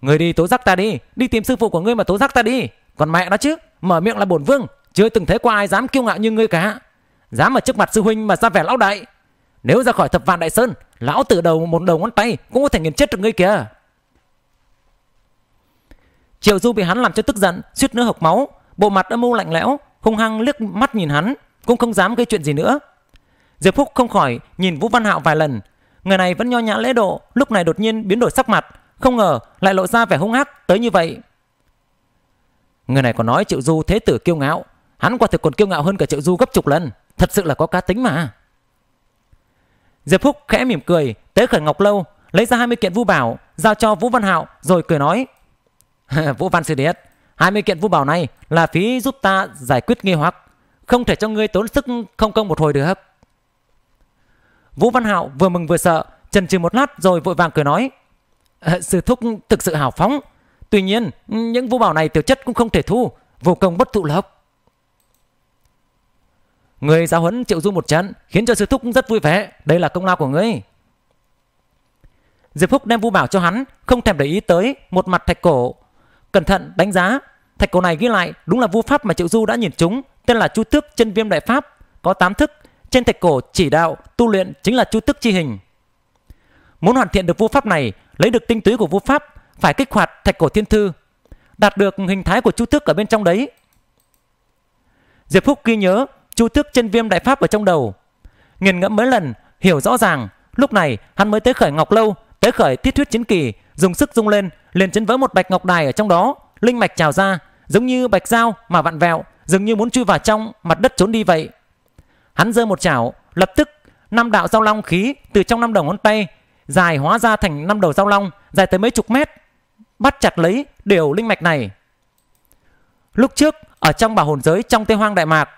Người đi tố giác ta đi, đi tìm sư phụ của ngươi mà tố giác ta đi. Còn mẹ nó chứ, mở miệng là bổn vương, chưa từng thấy qua ai dám kiêu ngạo như ngươi cả. Dám ở trước mặt sư huynh mà ra vẻ lão đại, nếu ra khỏi thập vạn đại sơn, lão tử đầu một đầu ngón tay cũng có thể nghiền chết được ngươi kìa. Triệu Du bị hắn làm cho tức giận, suýt nữa hộc máu, bộ mặt âm mưu lạnh lẽo, hung hăng liếc mắt nhìn hắn, cũng không dám gây chuyện gì nữa. Diệp Phúc không khỏi nhìn Vũ Văn Hạo vài lần, người này vẫn nho nhã lễ độ, lúc này đột nhiên biến đổi sắc mặt, không ngờ lại lộ ra vẻ hung hắc tới như vậy. Người này còn nói Triệu Du thế tử kiêu ngạo, hắn quả thực còn kiêu ngạo hơn cả Triệu Du gấp chục lần, thật sự là có cá tính mà. Diệp Phúc khẽ mỉm cười, tế khởi ngọc lâu, lấy ra 20 kiện vũ bảo, giao cho Vũ Văn Hạo rồi cười nói: "Vũ Văn sư điệt, 20 kiện vũ bảo này là phí giúp ta giải quyết nghi hoặc, không thể cho ngươi tốn sức không công một hồi được." Vũ Văn Hạo vừa mừng vừa sợ, chần chừ một lát rồi vội vàng cười nói: ờ, "Sư thúc thực sự hào phóng, tuy nhiên những vũ bảo này tiểu chất cũng không thể thu, vô công bất thụ lộc." Người giáo huấn triệu du một trận khiến cho sư thúc rất vui vẻ. Đây là công lao của ngươi. Diệp Phúc đem vu bảo cho hắn, không thèm để ý tới một mặt thạch cổ. Cẩn thận đánh giá, thạch cổ này ghi lại đúng là vu pháp mà Triệu Du đã nhìn trúng, tên là Chu Tước chân viêm đại pháp, có 8 thức, trên thạch cổ chỉ đạo tu luyện chính là Chu Tước chi hình. Muốn hoàn thiện được vu pháp này, lấy được tinh túy của vu pháp, phải kích hoạt thạch cổ thiên thư, đạt được hình thái của Chu Tước ở bên trong đấy. Diệp Phúc ghi nhớ chú thức chân viêm đại pháp ở trong đầu nghiền ngẫm mấy lần hiểu rõ ràng lúc này hắn mới tới khởi ngọc lâu tới khởi tiết thuyết chiến kỳ dùng sức rung lên liền chấn vỡ một bạch ngọc đài ở trong đó linh mạch trào ra giống như bạch dao mà vặn vẹo dường như muốn chui vào trong mặt đất trốn đi vậy hắn giơ một chảo lập tức năm đạo giao long khí từ trong năm đầu ngón tay dài hóa ra thành năm đầu giao long dài tới mấy chục mét bắt chặt lấy đều linh mạch này lúc trước ở trong bảo hồn giới trong tây hoang đại mạc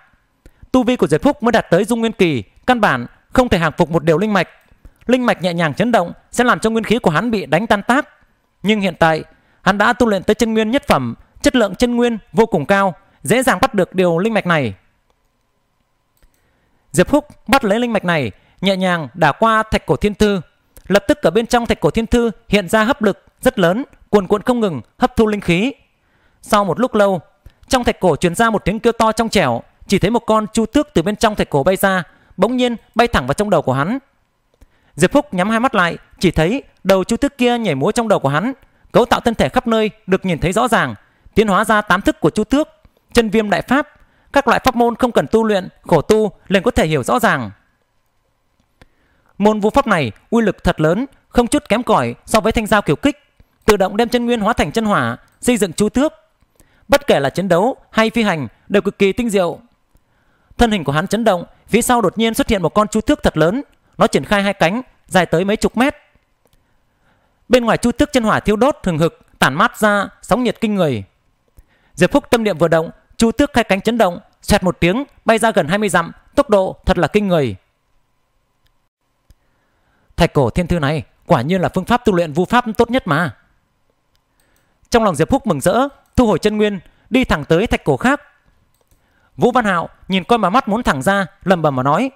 tu vi của Diệp Phúc mới đạt tới dung nguyên kỳ, căn bản không thể hàng phục một điều linh mạch. Linh mạch nhẹ nhàng chấn động sẽ làm cho nguyên khí của hắn bị đánh tan tác. Nhưng hiện tại, hắn đã tu luyện tới chân nguyên nhất phẩm, chất lượng chân nguyên vô cùng cao, dễ dàng bắt được điều linh mạch này. Diệp Phúc bắt lấy linh mạch này, nhẹ nhàng đả qua thạch cổ thiên thư. Lập tức ở bên trong thạch cổ thiên thư hiện ra hấp lực rất lớn, cuồn cuộn không ngừng hấp thu linh khí. Sau một lúc lâu, trong thạch cổ truyền ra một tiếng kêu to trong trẻo, chỉ thấy một con chu tước từ bên trong thạch cổ bay ra, bỗng nhiên bay thẳng vào trong đầu của hắn. Diệp Phúc nhắm hai mắt lại, chỉ thấy đầu chu tước kia nhảy múa trong đầu của hắn, cấu tạo thân thể khắp nơi được nhìn thấy rõ ràng, tiến hóa ra tám thức của chu tước, chân viêm đại pháp, các loại pháp môn không cần tu luyện, khổ tu liền có thể hiểu rõ ràng. Môn vũ pháp này uy lực thật lớn, không chút kém cỏi so với thanh giao kiểu kích, tự động đem chân nguyên hóa thành chân hỏa, xây dựng chu tước. Bất kể là chiến đấu hay phi hành đều cực kỳ tinh diệu. Thân hình của hắn chấn động, phía sau đột nhiên xuất hiện một con chu tước thật lớn, nó triển khai hai cánh, dài tới mấy chục mét. Bên ngoài chu tước chân hỏa thiêu đốt thường hực, tản mát ra sóng nhiệt kinh người. Diệp Phúc tâm niệm vừa động, chu tước khai cánh chấn động, xoẹt một tiếng, bay ra gần 20 dặm, tốc độ thật là kinh người. Thạch cổ thiên thư này quả nhiên là phương pháp tu luyện vu pháp tốt nhất mà. Trong lòng Diệp Phúc mừng rỡ, thu hồi chân nguyên, đi thẳng tới thạch cổ khác Vũ Văn Hạo nhìn con mà mắt muốn thẳng ra, lầm bầm mà nói.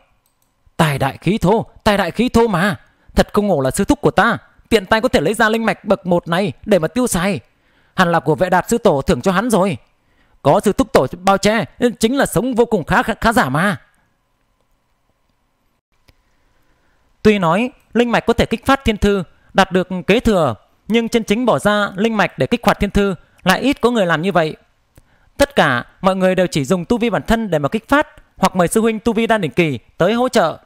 Tài đại khí thô, tài đại khí thô mà. Thật không ngổ là sư thúc của ta. Tiện tay có thể lấy ra linh mạch bậc một này để mà tiêu xài. Hẳn là của vệ đạt sư tổ thưởng cho hắn rồi. Có sư thúc tổ bao che, chính là sống vô cùng khá, khá, khá giả mà. Tuy nói linh mạch có thể kích phát thiên thư, đạt được kế thừa, nhưng chân chính bỏ ra linh mạch để kích hoạt thiên thư lại ít có người làm như vậy. Tất cả mọi người đều chỉ dùng tu vi bản thân để mà kích phát hoặc mời sư huynh tu vi đan đỉnh kỳ tới hỗ trợ.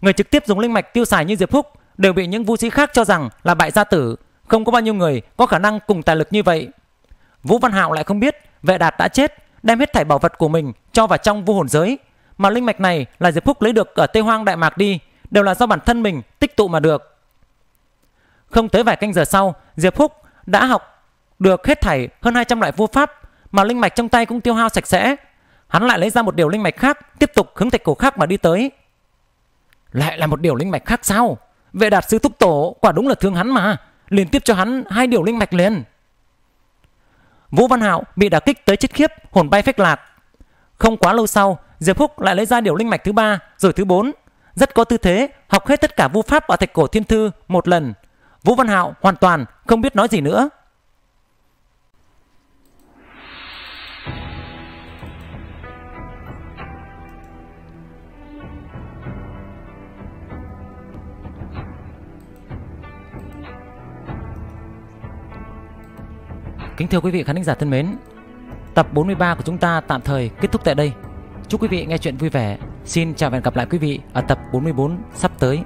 Người trực tiếp dùng linh mạch tiêu xài như Diệp Phúc đều bị những vũ sĩ khác cho rằng là bại gia tử, không có bao nhiêu người có khả năng cùng tài lực như vậy. Vũ Văn Hạo lại không biết vệ đạt đã chết, đem hết thảy bảo vật của mình cho vào trong vô hồn giới, mà linh mạch này là Diệp Phúc lấy được ở Tây Hoang Đại Mạc đi, đều là do bản thân mình tích tụ mà được. Không tới vài canh giờ sau, Diệp Phúc đã học được hết thảy hơn 200 loại vô pháp mà linh mạch trong tay cũng tiêu hao sạch sẽ. Hắn lại lấy ra một điều linh mạch khác, tiếp tục hướng thạch cổ khác mà đi tới. Lại là một điều linh mạch khác sao? Vệ đạt sư thúc tổ quả đúng là thương hắn mà, liền tiếp cho hắn hai điều linh mạch liền. Vũ Văn Hạo bị đả kích tới chết khiếp, hồn bay phách lạc. Không quá lâu sau, Diệp Phúc lại lấy ra điều linh mạch thứ ba, rồi thứ bốn, rất có tư thế học hết tất cả vu pháp ở thạch cổ thiên thư một lần. Vũ Văn Hạo hoàn toàn không biết nói gì nữa. Kính thưa quý vị khán giả thân mến, tập 43 của chúng ta tạm thời kết thúc tại đây. Chúc quý vị nghe chuyện vui vẻ. Xin chào và hẹn gặp lại quý vị ở tập 44 sắp tới.